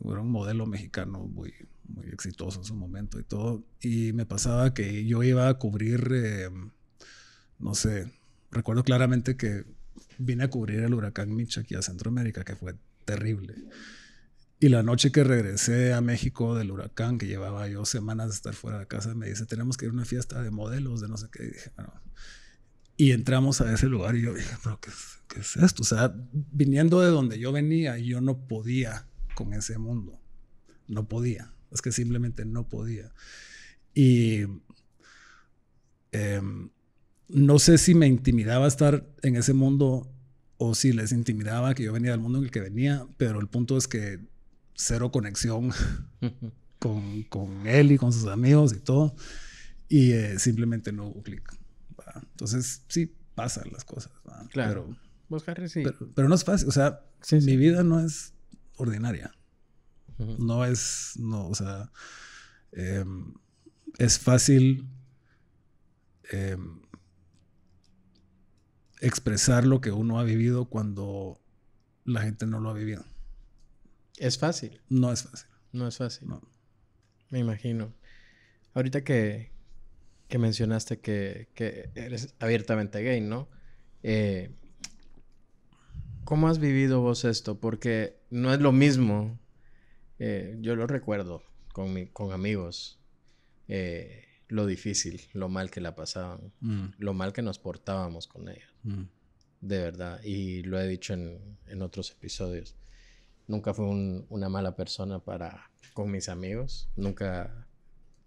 era un modelo mexicano muy, muy exitoso en su momento y todo, y me pasaba que yo iba a cubrir, em, no sé, recuerdo claramente que vine a cubrir el huracán Mitch aquí a Centroamérica, que fue terrible. Y la noche que regresé a México del huracán, que llevaba yo semanas de estar fuera de casa, me dice, tenemos que ir a una fiesta de modelos, de no sé qué. dije, y entramos a ese lugar y yo dije, pero qué, es esto? O sea, viniendo de donde yo venía, yo no podía con ese mundo. No podía. Es que simplemente no podía. Y em, no sé si me intimidaba estar en ese mundo o si les intimidaba que yo venía del mundo en el que venía, pero el punto es que cero conexión con, con él y con sus amigos y todo. Y eh, simplemente no hubo clic. Entonces, sí, pasan las cosas. Claro. Pero, Vos, sí. pero, no es fácil. O sea, mi vida no es ordinaria. No es, no, o sea, em, es fácil em, expresar lo que uno ha vivido cuando la gente no lo ha vivido. ¿Es fácil? No es fácil. No es fácil. Me imagino. Ahorita que, que mencionaste que, eres abiertamente gay, ¿no? Eh, ¿Cómo has vivido vos esto? Porque no es lo mismo, eh, yo lo recuerdo con, con amigos, eh, lo difícil, lo mal que la pasaban, mm. lo mal que nos portábamos con ella. Mm. De verdad, y lo he dicho en, otros episodios. Nunca fue una mala persona para con mis amigos, nunca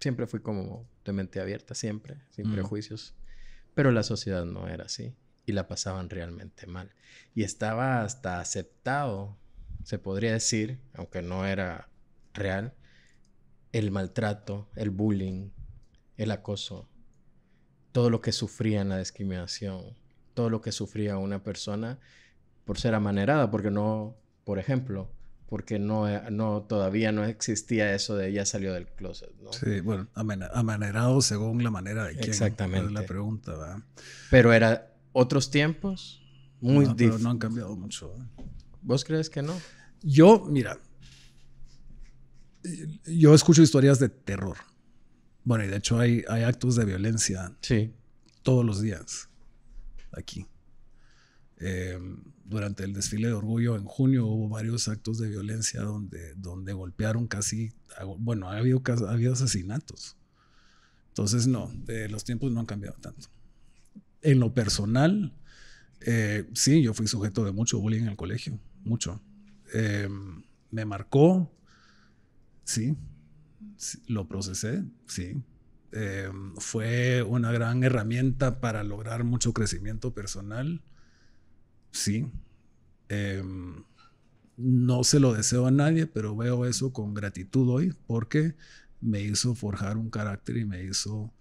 siempre fui como de mente abierta, siempre, sin prejuicios. Pero la sociedad no era así y la pasaban realmente mal. Y estaba hasta aceptado, se podría decir, aunque no era real, el maltrato, el bullying, el acoso, todo lo que sufría en la discriminación, todo lo que sufría una persona por ser amanerada, porque no, por ejemplo, porque no, eh, no, todavía no existía eso de ella salió del closet, ¿no? Sí, bueno, amanerado según la manera de quién. Exactamente. la pregunta, ¿verdad? Pero era otros tiempos muy no, no han cambiado mucho. ¿eh? ¿Vos crees que no? Yo, mira, yo escucho historias de terror. Bueno, y de hecho hay, hay actos de violencia. Sí. Todos los días. Aquí. Eh, durante el desfile de orgullo en junio hubo varios actos de violencia donde, donde golpearon casi, bueno, ha habido, ha habido asesinatos. Entonces, no, eh, los tiempos no han cambiado tanto. En lo personal, eh, sí, yo fui sujeto de mucho bullying en el colegio, mucho. me marcó, sí, sí, lo procesé, sí. fue una gran herramienta para lograr mucho crecimiento personal Sí. Em, no se lo deseo a nadie, pero veo eso con gratitud hoy porque me hizo forjar un carácter y me hizo,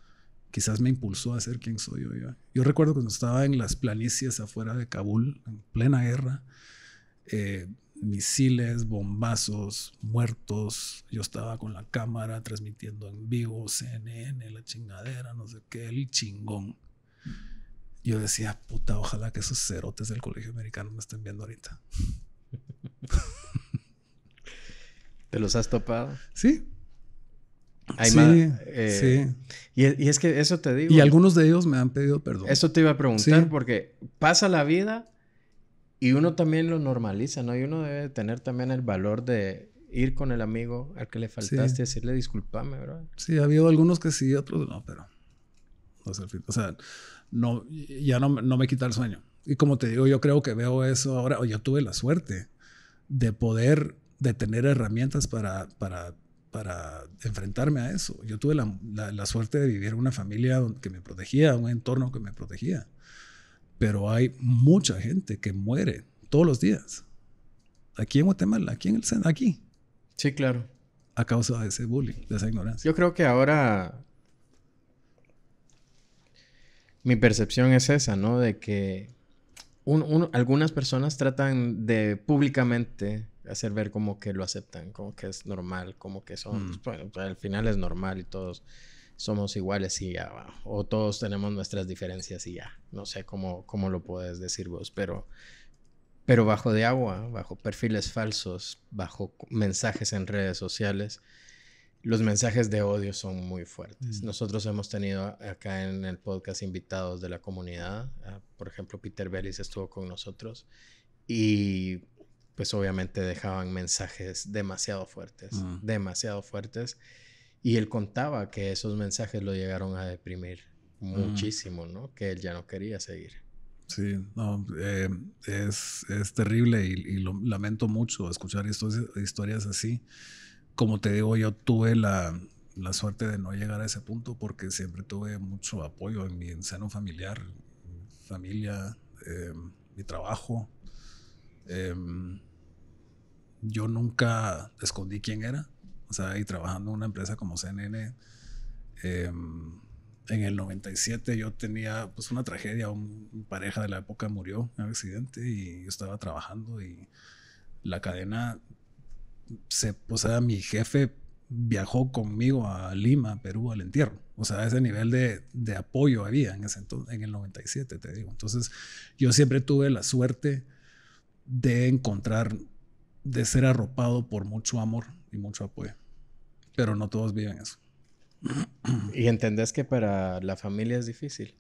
quizás me impulsó a ser quien soy hoy. Yo recuerdo cuando estaba en las planicies afuera de Kabul, en plena guerra, eh, misiles, bombazos, muertos. Yo estaba con la cámara transmitiendo en vivo, CNN, la chingadera, no sé qué, el chingón. Yo decía, puta, ojalá que esos cerotes del colegio americano me estén viendo ahorita. ¿Te los has topado? Sí. sí, eh, Y, es que eso te digo. Y algunos de ellos me han pedido perdón. Eso te iba a preguntar porque pasa la vida y uno también lo normaliza, ¿no? Y uno debe tener también el valor de ir con el amigo al que le faltaste y decirle disculpame, ¿verdad? Sí, ha habido algunos que sí, otros no, pero O sea, no, ya no, no me quita el sueño. Y como te digo, yo creo que veo eso ahora, o yo tuve la suerte de poder, de tener herramientas para, para, para enfrentarme a eso. Yo tuve la, la, suerte de vivir en una familia que me protegía, un entorno que me protegía. Pero hay mucha gente que muere todos los días. Aquí en Guatemala, aquí en el aquí. Sí, claro. A causa de ese bullying, de esa ignorancia. Yo creo que ahora mi percepción es esa, ¿no? De que algunas personas tratan de públicamente hacer ver como que lo aceptan, como que es normal, como que son, mm. pues, bueno, al final es normal y todos somos iguales y ya, o todos tenemos nuestras diferencias y ya, no sé cómo, cómo lo puedes decir vos, pero, pero bajo de agua, bajo perfiles falsos, bajo mensajes en redes sociales, los mensajes de odio son muy fuertes. Mm. Nosotros hemos tenido acá en el podcast invitados de la comunidad, ah, por ejemplo, Peter Bellis estuvo con nosotros y pues obviamente dejaban mensajes demasiado fuertes, mm. demasiado fuertes. Y él contaba que esos mensajes lo llegaron a deprimir mm. muchísimo, ¿no? Que él ya no quería seguir. Sí, no, eh, es, es, terrible y, lo, lamento mucho escuchar estas historias así como te digo, yo tuve la, la suerte de no llegar a ese punto porque siempre tuve mucho apoyo en mi seno familiar, familia, eh, mi trabajo. Em, yo nunca escondí quién era. O sea, y trabajando en una empresa como CNN, em, en el 97 yo tenía pues una tragedia, un pareja de la época murió en un accidente y yo estaba trabajando y la cadena se, o sea, mi jefe viajó conmigo a Lima, Perú, al entierro. O sea, ese nivel de, apoyo había en en el 97, te digo. Entonces, yo siempre tuve la suerte de encontrar, de ser arropado por mucho amor y mucho apoyo. Pero no todos viven eso. Y entendés que para la familia es difícil.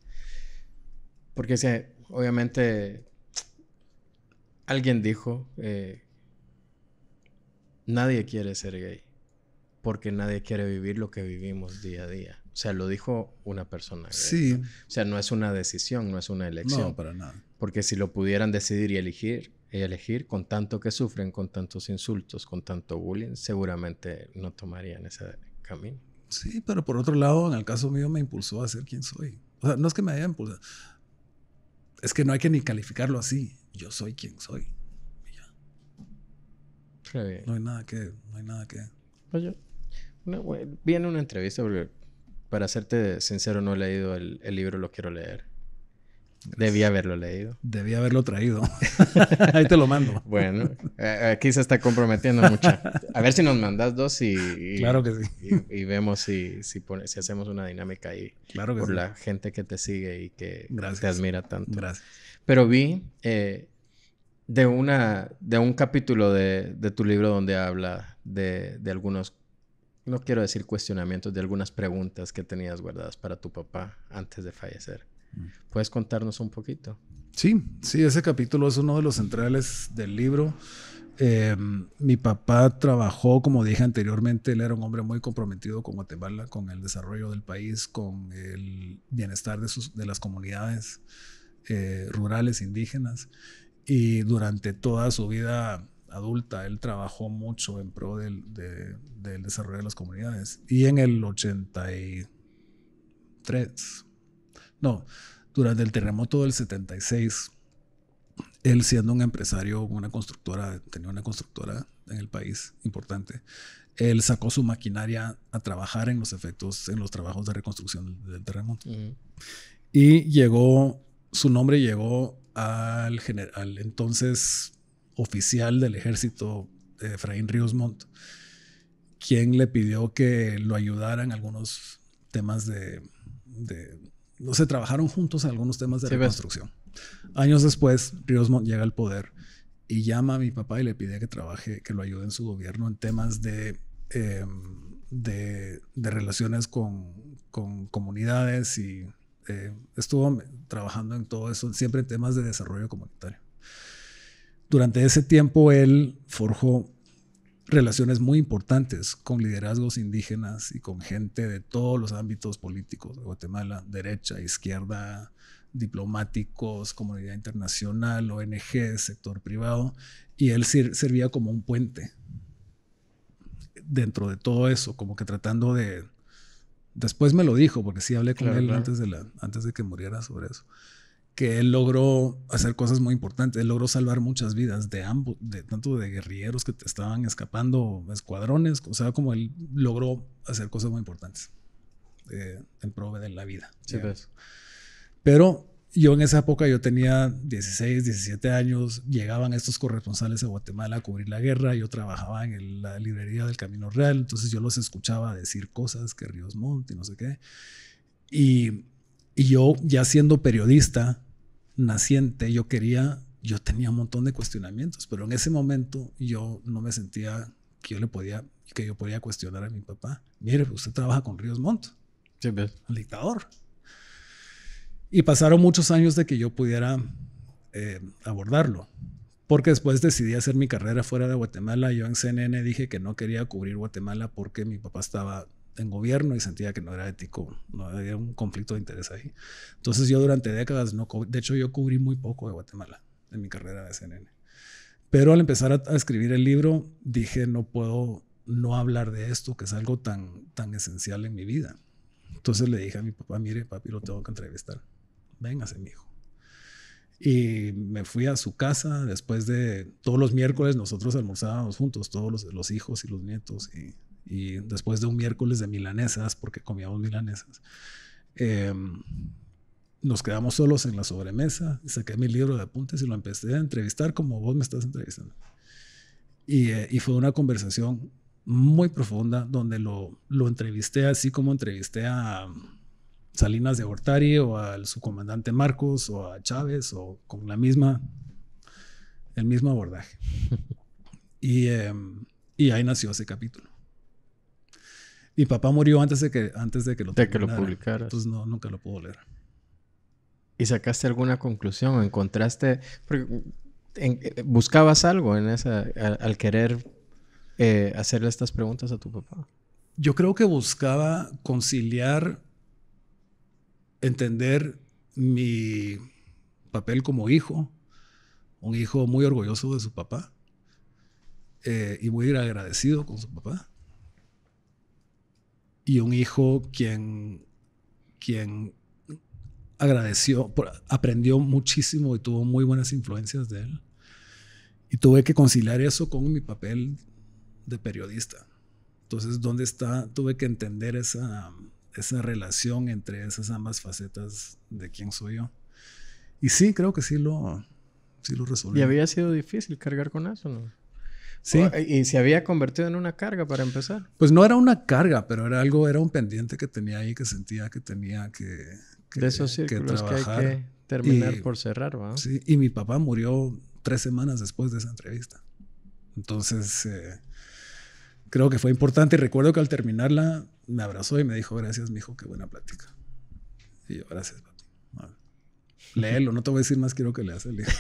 Porque obviamente alguien dijo eh, Nadie quiere ser gay porque nadie quiere vivir lo que vivimos día a día. O sea, lo dijo una persona. sí. O sea, no es una decisión, no es una elección. No, para nada. Porque si lo pudieran decidir y elegir, y elegir con tanto que sufren, con tantos insultos, con tanto bullying, seguramente no tomarían ese camino. Sí, pero por otro lado, en el caso mío me impulsó a ser quien soy. O sea, no es que me haya impulsado. Es que no hay que ni calificarlo así. Yo soy quien soy. No hay nada que... No hay nada que... Pues una, viene una entrevista porque, para serte sincero, no he leído el, libro, lo quiero leer. Debía haberlo leído. Debía haberlo traído. Ahí te lo mando. Bueno, aquí se está comprometiendo mucho. A ver si nos mandas dos y... claro que sí. Y, vemos si, si, si, hacemos una dinámica ahí. Claro que por la gente que te sigue y que Gracias. te admira tanto. Gracias. Pero vi eh, de, una, de un capítulo de, tu libro donde habla de, algunos, no quiero decir cuestionamientos, de algunas preguntas que tenías guardadas para tu papá antes de fallecer. Mm. ¿Puedes contarnos un poquito? Sí, sí, ese capítulo es uno de los centrales del libro. Eh, mi papá trabajó, como dije anteriormente, él era un hombre muy comprometido con Guatemala, con el desarrollo del país, con el bienestar de, sus, de las comunidades eh, rurales, indígenas. Y durante toda su vida adulta, él trabajó mucho en pro del, del desarrollo de las comunidades. Y en el 83, no, durante el terremoto del 76, él siendo un empresario, una constructora, tenía una constructora en el país importante, él sacó su maquinaria a trabajar en los efectos, en los trabajos de reconstrucción del, terremoto. Y llegó, su nombre llegó al, entonces oficial del ejército, Efraín Ríos Montt, quien le pidió que lo ayudara en algunos temas de, no sé, trabajaron juntos en algunos temas de reconstrucción. Años después, Ríos llega al poder y llama a mi papá y le pide que trabaje, que lo ayude en su gobierno en temas de, em, de, de, relaciones con, con comunidades y eh, estuvo trabajando en todo eso, siempre en temas de desarrollo comunitario. Durante ese tiempo él forjó relaciones muy importantes con liderazgos indígenas y con gente de todos los ámbitos políticos de Guatemala, derecha, izquierda, diplomáticos, comunidad internacional, ONG, sector privado, y él servía como un puente dentro de todo eso, como que tratando de después me lo dijo, porque sí hablé con él Antes, de la, antes de que muriera sobre eso, que él logró hacer cosas muy importantes, él logró salvar muchas vidas de ambos, de, tanto de guerrilleros que estaban escapando, escuadrones, o sea, como él logró hacer cosas muy importantes eh, en pro de la vida. Sí, pues. pero yo en esa época yo tenía 16, 17 años, llegaban estos corresponsales a Guatemala a cubrir la guerra, yo trabajaba en la librería del Camino Real, entonces yo los escuchaba decir cosas que Ríos Montt y no sé qué. Y, yo ya siendo periodista naciente, yo quería, yo tenía un montón de cuestionamientos, pero en ese momento yo no me sentía que yo le podía, que yo podía cuestionar a mi papá. Mire, usted trabaja con Ríos Montt, sí, el pues. dictador. Y pasaron muchos años de que yo pudiera eh, abordarlo, porque después decidí hacer mi carrera fuera de Guatemala. Yo en CNN dije que no quería cubrir Guatemala porque mi papá estaba en gobierno y sentía que no era ético, no había un conflicto de interés ahí. Entonces yo durante décadas no, de hecho yo cubrí muy poco de Guatemala en mi carrera de CNN. Pero al empezar a, a escribir el libro dije no puedo no hablar de esto que es algo tan tan esencial en mi vida. Entonces le dije a mi papá, mire papi, lo tengo que entrevistar véngase, hijo. Y me fui a su casa después de todos los miércoles, nosotros almorzábamos juntos, todos los, hijos y los nietos. Y, después de un miércoles de milanesas, porque comíamos milanesas, em, nos quedamos solos en la sobremesa. Saqué mi libro de apuntes y lo empecé a entrevistar como vos me estás entrevistando. Y, eh, fue una conversación muy profunda donde lo, lo entrevisté así como entrevisté a Salinas de Hortari o al subcomandante Marcos o a Chávez o con la misma, el mismo abordaje. Em, y, ahí nació ese capítulo. Mi papá murió antes de que, antes de que lo, publicara. lo Entonces no, nunca lo pudo leer. ¿Y sacaste alguna conclusión? ¿Encontraste...? ¿Buscabas algo en esa, al, querer eh, hacerle estas preguntas a tu papá? Yo creo que buscaba conciliar entender mi papel como hijo, un hijo muy orgulloso de su papá eh, y muy agradecido con su papá. Y un hijo quien, quien agradeció, aprendió muchísimo y tuvo muy buenas influencias de él. Y tuve que conciliar eso con mi papel de periodista. Entonces, ¿dónde está? Tuve que entender esa, esa relación entre esas ambas facetas de quién soy yo. Y sí, creo que sí lo, sí lo resolví. ¿Y había sido difícil cargar con eso, no? Sí. Eh, ¿Y se había convertido en una carga para empezar? Pues no era una carga, pero era algo, era un pendiente que tenía ahí que sentía que tenía que, que, de que, hay que terminar por cerrar, ¿va? Sí, y mi papá murió tres semanas después de esa entrevista. Entonces, eh, creo que fue importante. Y recuerdo que al terminarla me abrazó y me dijo, gracias, mijo, qué buena plática. Y yo, gracias, papi. Léelo, no te voy a decir más, quiero que leas el libro.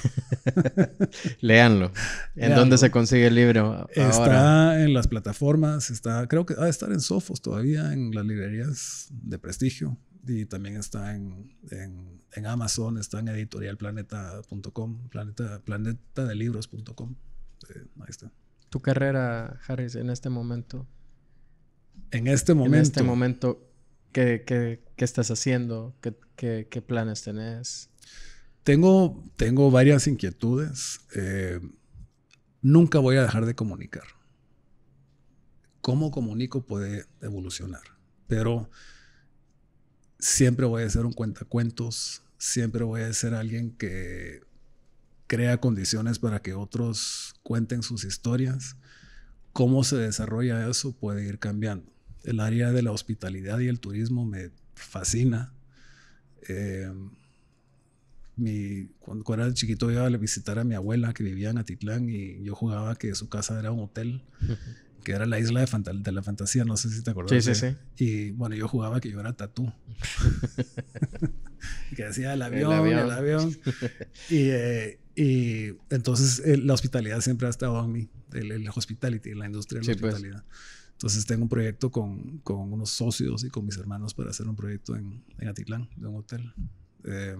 Leanlo. ¿En dónde se consigue el libro? Está en las plataformas, está, creo que va a estar en Sofos todavía, en las librerías de prestigio. Y también está en, Amazon, está en editorialplaneta.com, planeta, planetadelibros.com. libros.com eh, ahí está tu carrera, Harris, en este momento? En este momento. En este momento, ¿qué, estás haciendo? ¿Qué, planes tenés? Tengo, tengo varias inquietudes. Eh, nunca voy a dejar de comunicar. Cómo comunico puede evolucionar, pero siempre voy a ser un cuentacuentos, siempre voy a ser alguien que crea condiciones para que otros cuenten sus historias, cómo se desarrolla eso puede ir cambiando. El área de la hospitalidad y el turismo me fascina. Em, cuando, era chiquito iba a visitar a mi abuela que vivía en Atitlán y yo jugaba que su casa era un hotel, que era la isla de, de, la fantasía, no sé si te acuerdas. Sí, sí, sí. Y bueno, yo jugaba que yo era tatú. que hacía el avión, el avión. y, eh, y entonces eh, la hospitalidad siempre ha estado a mí, el, hospitality, la industria de la pues. hospitalidad. Entonces tengo un proyecto con, con, unos socios y con mis hermanos para hacer un proyecto en, en Atitlán, de un hotel eh,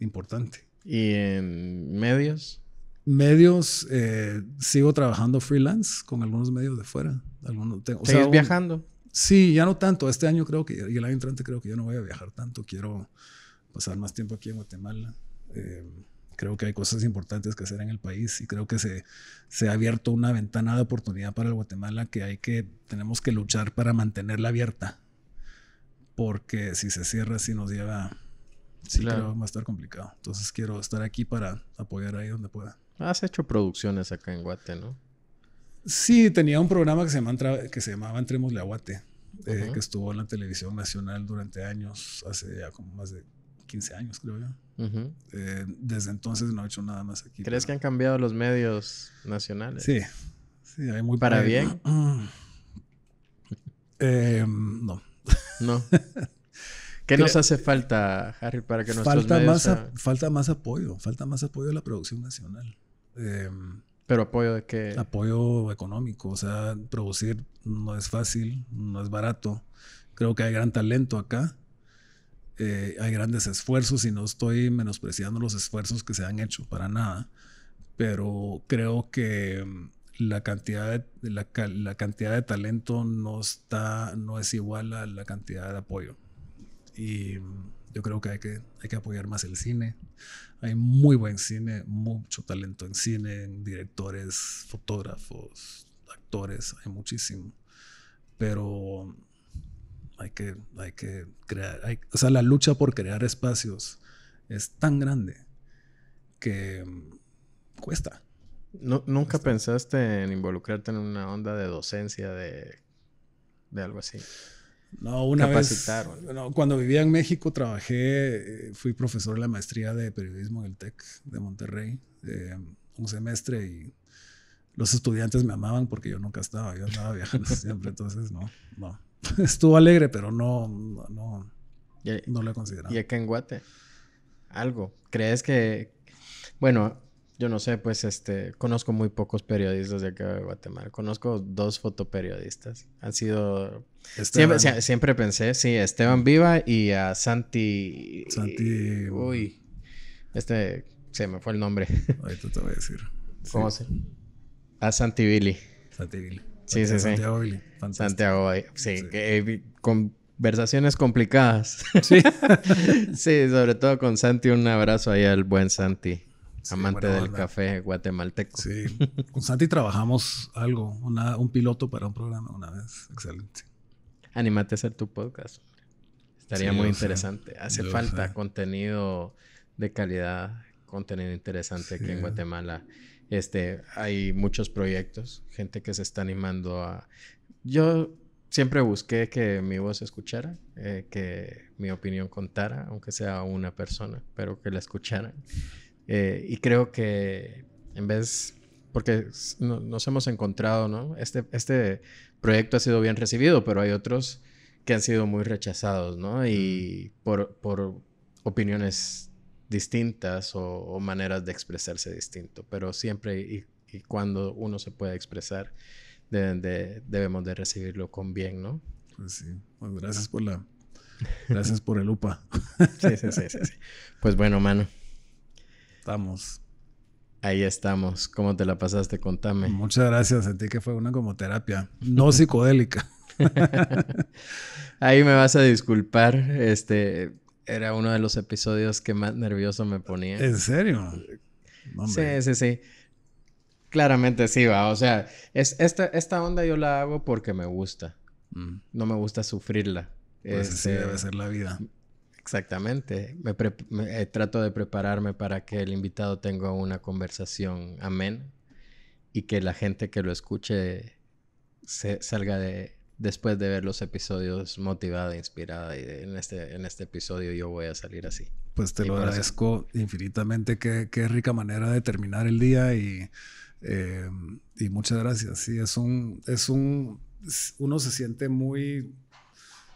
importante. ¿Y en medios? Medios, eh, sigo trabajando freelance con algunos medios de fuera. Algunos, tengo, viajando? Sí, ya no tanto. Este año creo que, y el año entrante creo que yo no voy a viajar tanto. Quiero pasar más tiempo aquí en Guatemala. Eh, Creo que hay cosas importantes que hacer en el país y creo que se, se ha abierto una ventana de oportunidad para Guatemala que hay que, tenemos que luchar para mantenerla abierta. Porque si se cierra, si nos lleva, sí creo va a estar complicado. Entonces quiero estar aquí para apoyar ahí donde pueda. Ah, Has hecho producciones acá en Guate, ¿no? Sí, tenía un programa que se llamaba, que se llamaba Entremos Guate, eh, que estuvo en la televisión nacional durante años, hace ya como más de 15 años, creo yo. Eh, desde entonces no he hecho nada más aquí. ¿Crees que han cambiado los medios nacionales? Sí, sí, muy... ¿Para bien? Eh, no. No. ¿Qué nos hace falta, Harry, para que nuestros falta Más Falta más apoyo, falta más apoyo a la producción nacional. Em, ¿Pero apoyo de qué? Apoyo económico, o sea, producir no es fácil, no es barato. Creo que hay gran talento acá. Eh, hay grandes esfuerzos y no estoy menospreciando los esfuerzos que se han hecho para nada, pero creo que mm, la cantidad de, la, cantidad de talento no, está, no es igual a la cantidad de apoyo. Y mm, yo creo que hay que, hay que apoyar más el cine. Hay muy buen cine, mucho talento en cine, directores, fotógrafos, actores, hay muchísimo. Pero mm, hay que, hay que crear, o sea, la lucha por crear espacios es tan grande que mm, cuesta. No, ¿Nunca pensaste en involucrarte en una onda de docencia de, algo así? No, una vez. No, cuando vivía en México trabajé, eh, fui profesor de la maestría de periodismo en el TEC de Monterrey, eh, un semestre y los estudiantes me amaban porque yo nunca estaba, yo andaba viajando siempre, entonces no, no. estuvo alegre, pero no, no, no, lo he considerado. ¿Y acá en Guate? Algo. ¿Crees que, bueno, yo no sé, pues este, conozco muy pocos periodistas de acá de Guatemala. Conozco dos fotoperiodistas. Han sido. Siempre, pensé, sí, Esteban Viva y a Santi. Santi. Uy. Este. Se me fue el nombre. Ahorita te voy a decir. ¿Cómo se? A Santi Billy. Santi Billy. Sí, sí, sí. Santiago Sí, conversaciones complicadas. Sí. sobre todo con Santi. Un abrazo ahí al buen Santi. amante del café guatemalteco. Sí. Con Santi trabajamos algo, un piloto para un programa una vez. Excelente. Anímate a hacer tu podcast. Estaría muy interesante. Hace falta contenido de calidad, contenido interesante aquí en Guatemala. Este, hay muchos proyectos, gente que se está animando a... Yo siempre busqué que mi voz se escuchara, eh, que mi opinión contara, aunque sea una persona, pero que la escucharan. Eh, y creo que en vez, porque no, nos hemos encontrado, ¿no? Este, este proyecto ha sido bien recibido, pero hay otros que han sido muy rechazados, ¿no? Y por, por opiniones distintas o, maneras de expresarse distinto, pero siempre y, cuando uno se pueda expresar, debemos de recibirlo con bien, ¿no? Pues sí, pues gracias por la... Gracias por el UPA. sí, sí, sí, sí, Pues bueno, mano. Estamos. Ahí estamos. ¿Cómo te la pasaste? Contame. Muchas gracias. Sentí que fue una como terapia no psicodélica. Ahí me vas a disculpar. Este, era uno de los episodios que más nervioso me ponía. ¿En serio? Sí, sí, sí. Claramente sí, va. O sea, es, esta, onda yo la hago porque me gusta. Mm. No me gusta sufrirla. Pues sí, este, debe ser la vida. Exactamente. Me, eh, trato de prepararme para que el invitado tenga una conversación amén y que la gente que lo escuche se salga de después de ver los episodios motivada, inspirada y en, este, en este episodio yo voy a salir así. Pues te lo agradezco infinitamente, qué, rica manera de terminar el día y, eh, y muchas gracias. Sí, es un, es un, uno se siente muy,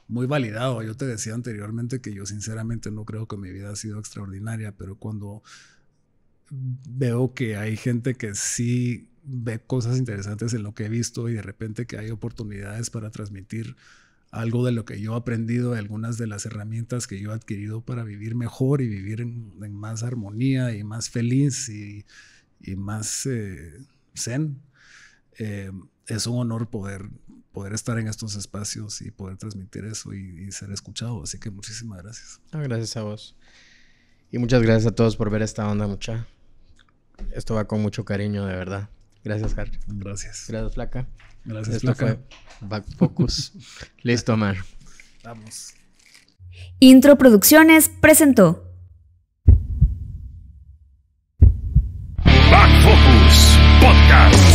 muy validado. Yo te decía anteriormente que yo sinceramente no creo que mi vida ha sido extraordinaria, pero cuando veo que hay gente que sí ve cosas interesantes en lo que he visto y de repente que hay oportunidades para transmitir algo de lo que yo he aprendido, algunas de las herramientas que yo he adquirido para vivir mejor y vivir en, más armonía y más feliz y, y más eh, zen. Eh, es un honor poder, poder estar en estos espacios y poder transmitir eso y, ser escuchado. Así que muchísimas gracias. gracias a vos. Y muchas gracias a todos por ver esta onda, mucha. Esto va con mucho cariño, de verdad. Gracias, Harry. Gracias. Gracias, Flaca. Gracias, Esto Flaca. Fue Back Focus. Listo, Omar. Vamos. Intro Producciones presentó. Back Focus Podcast.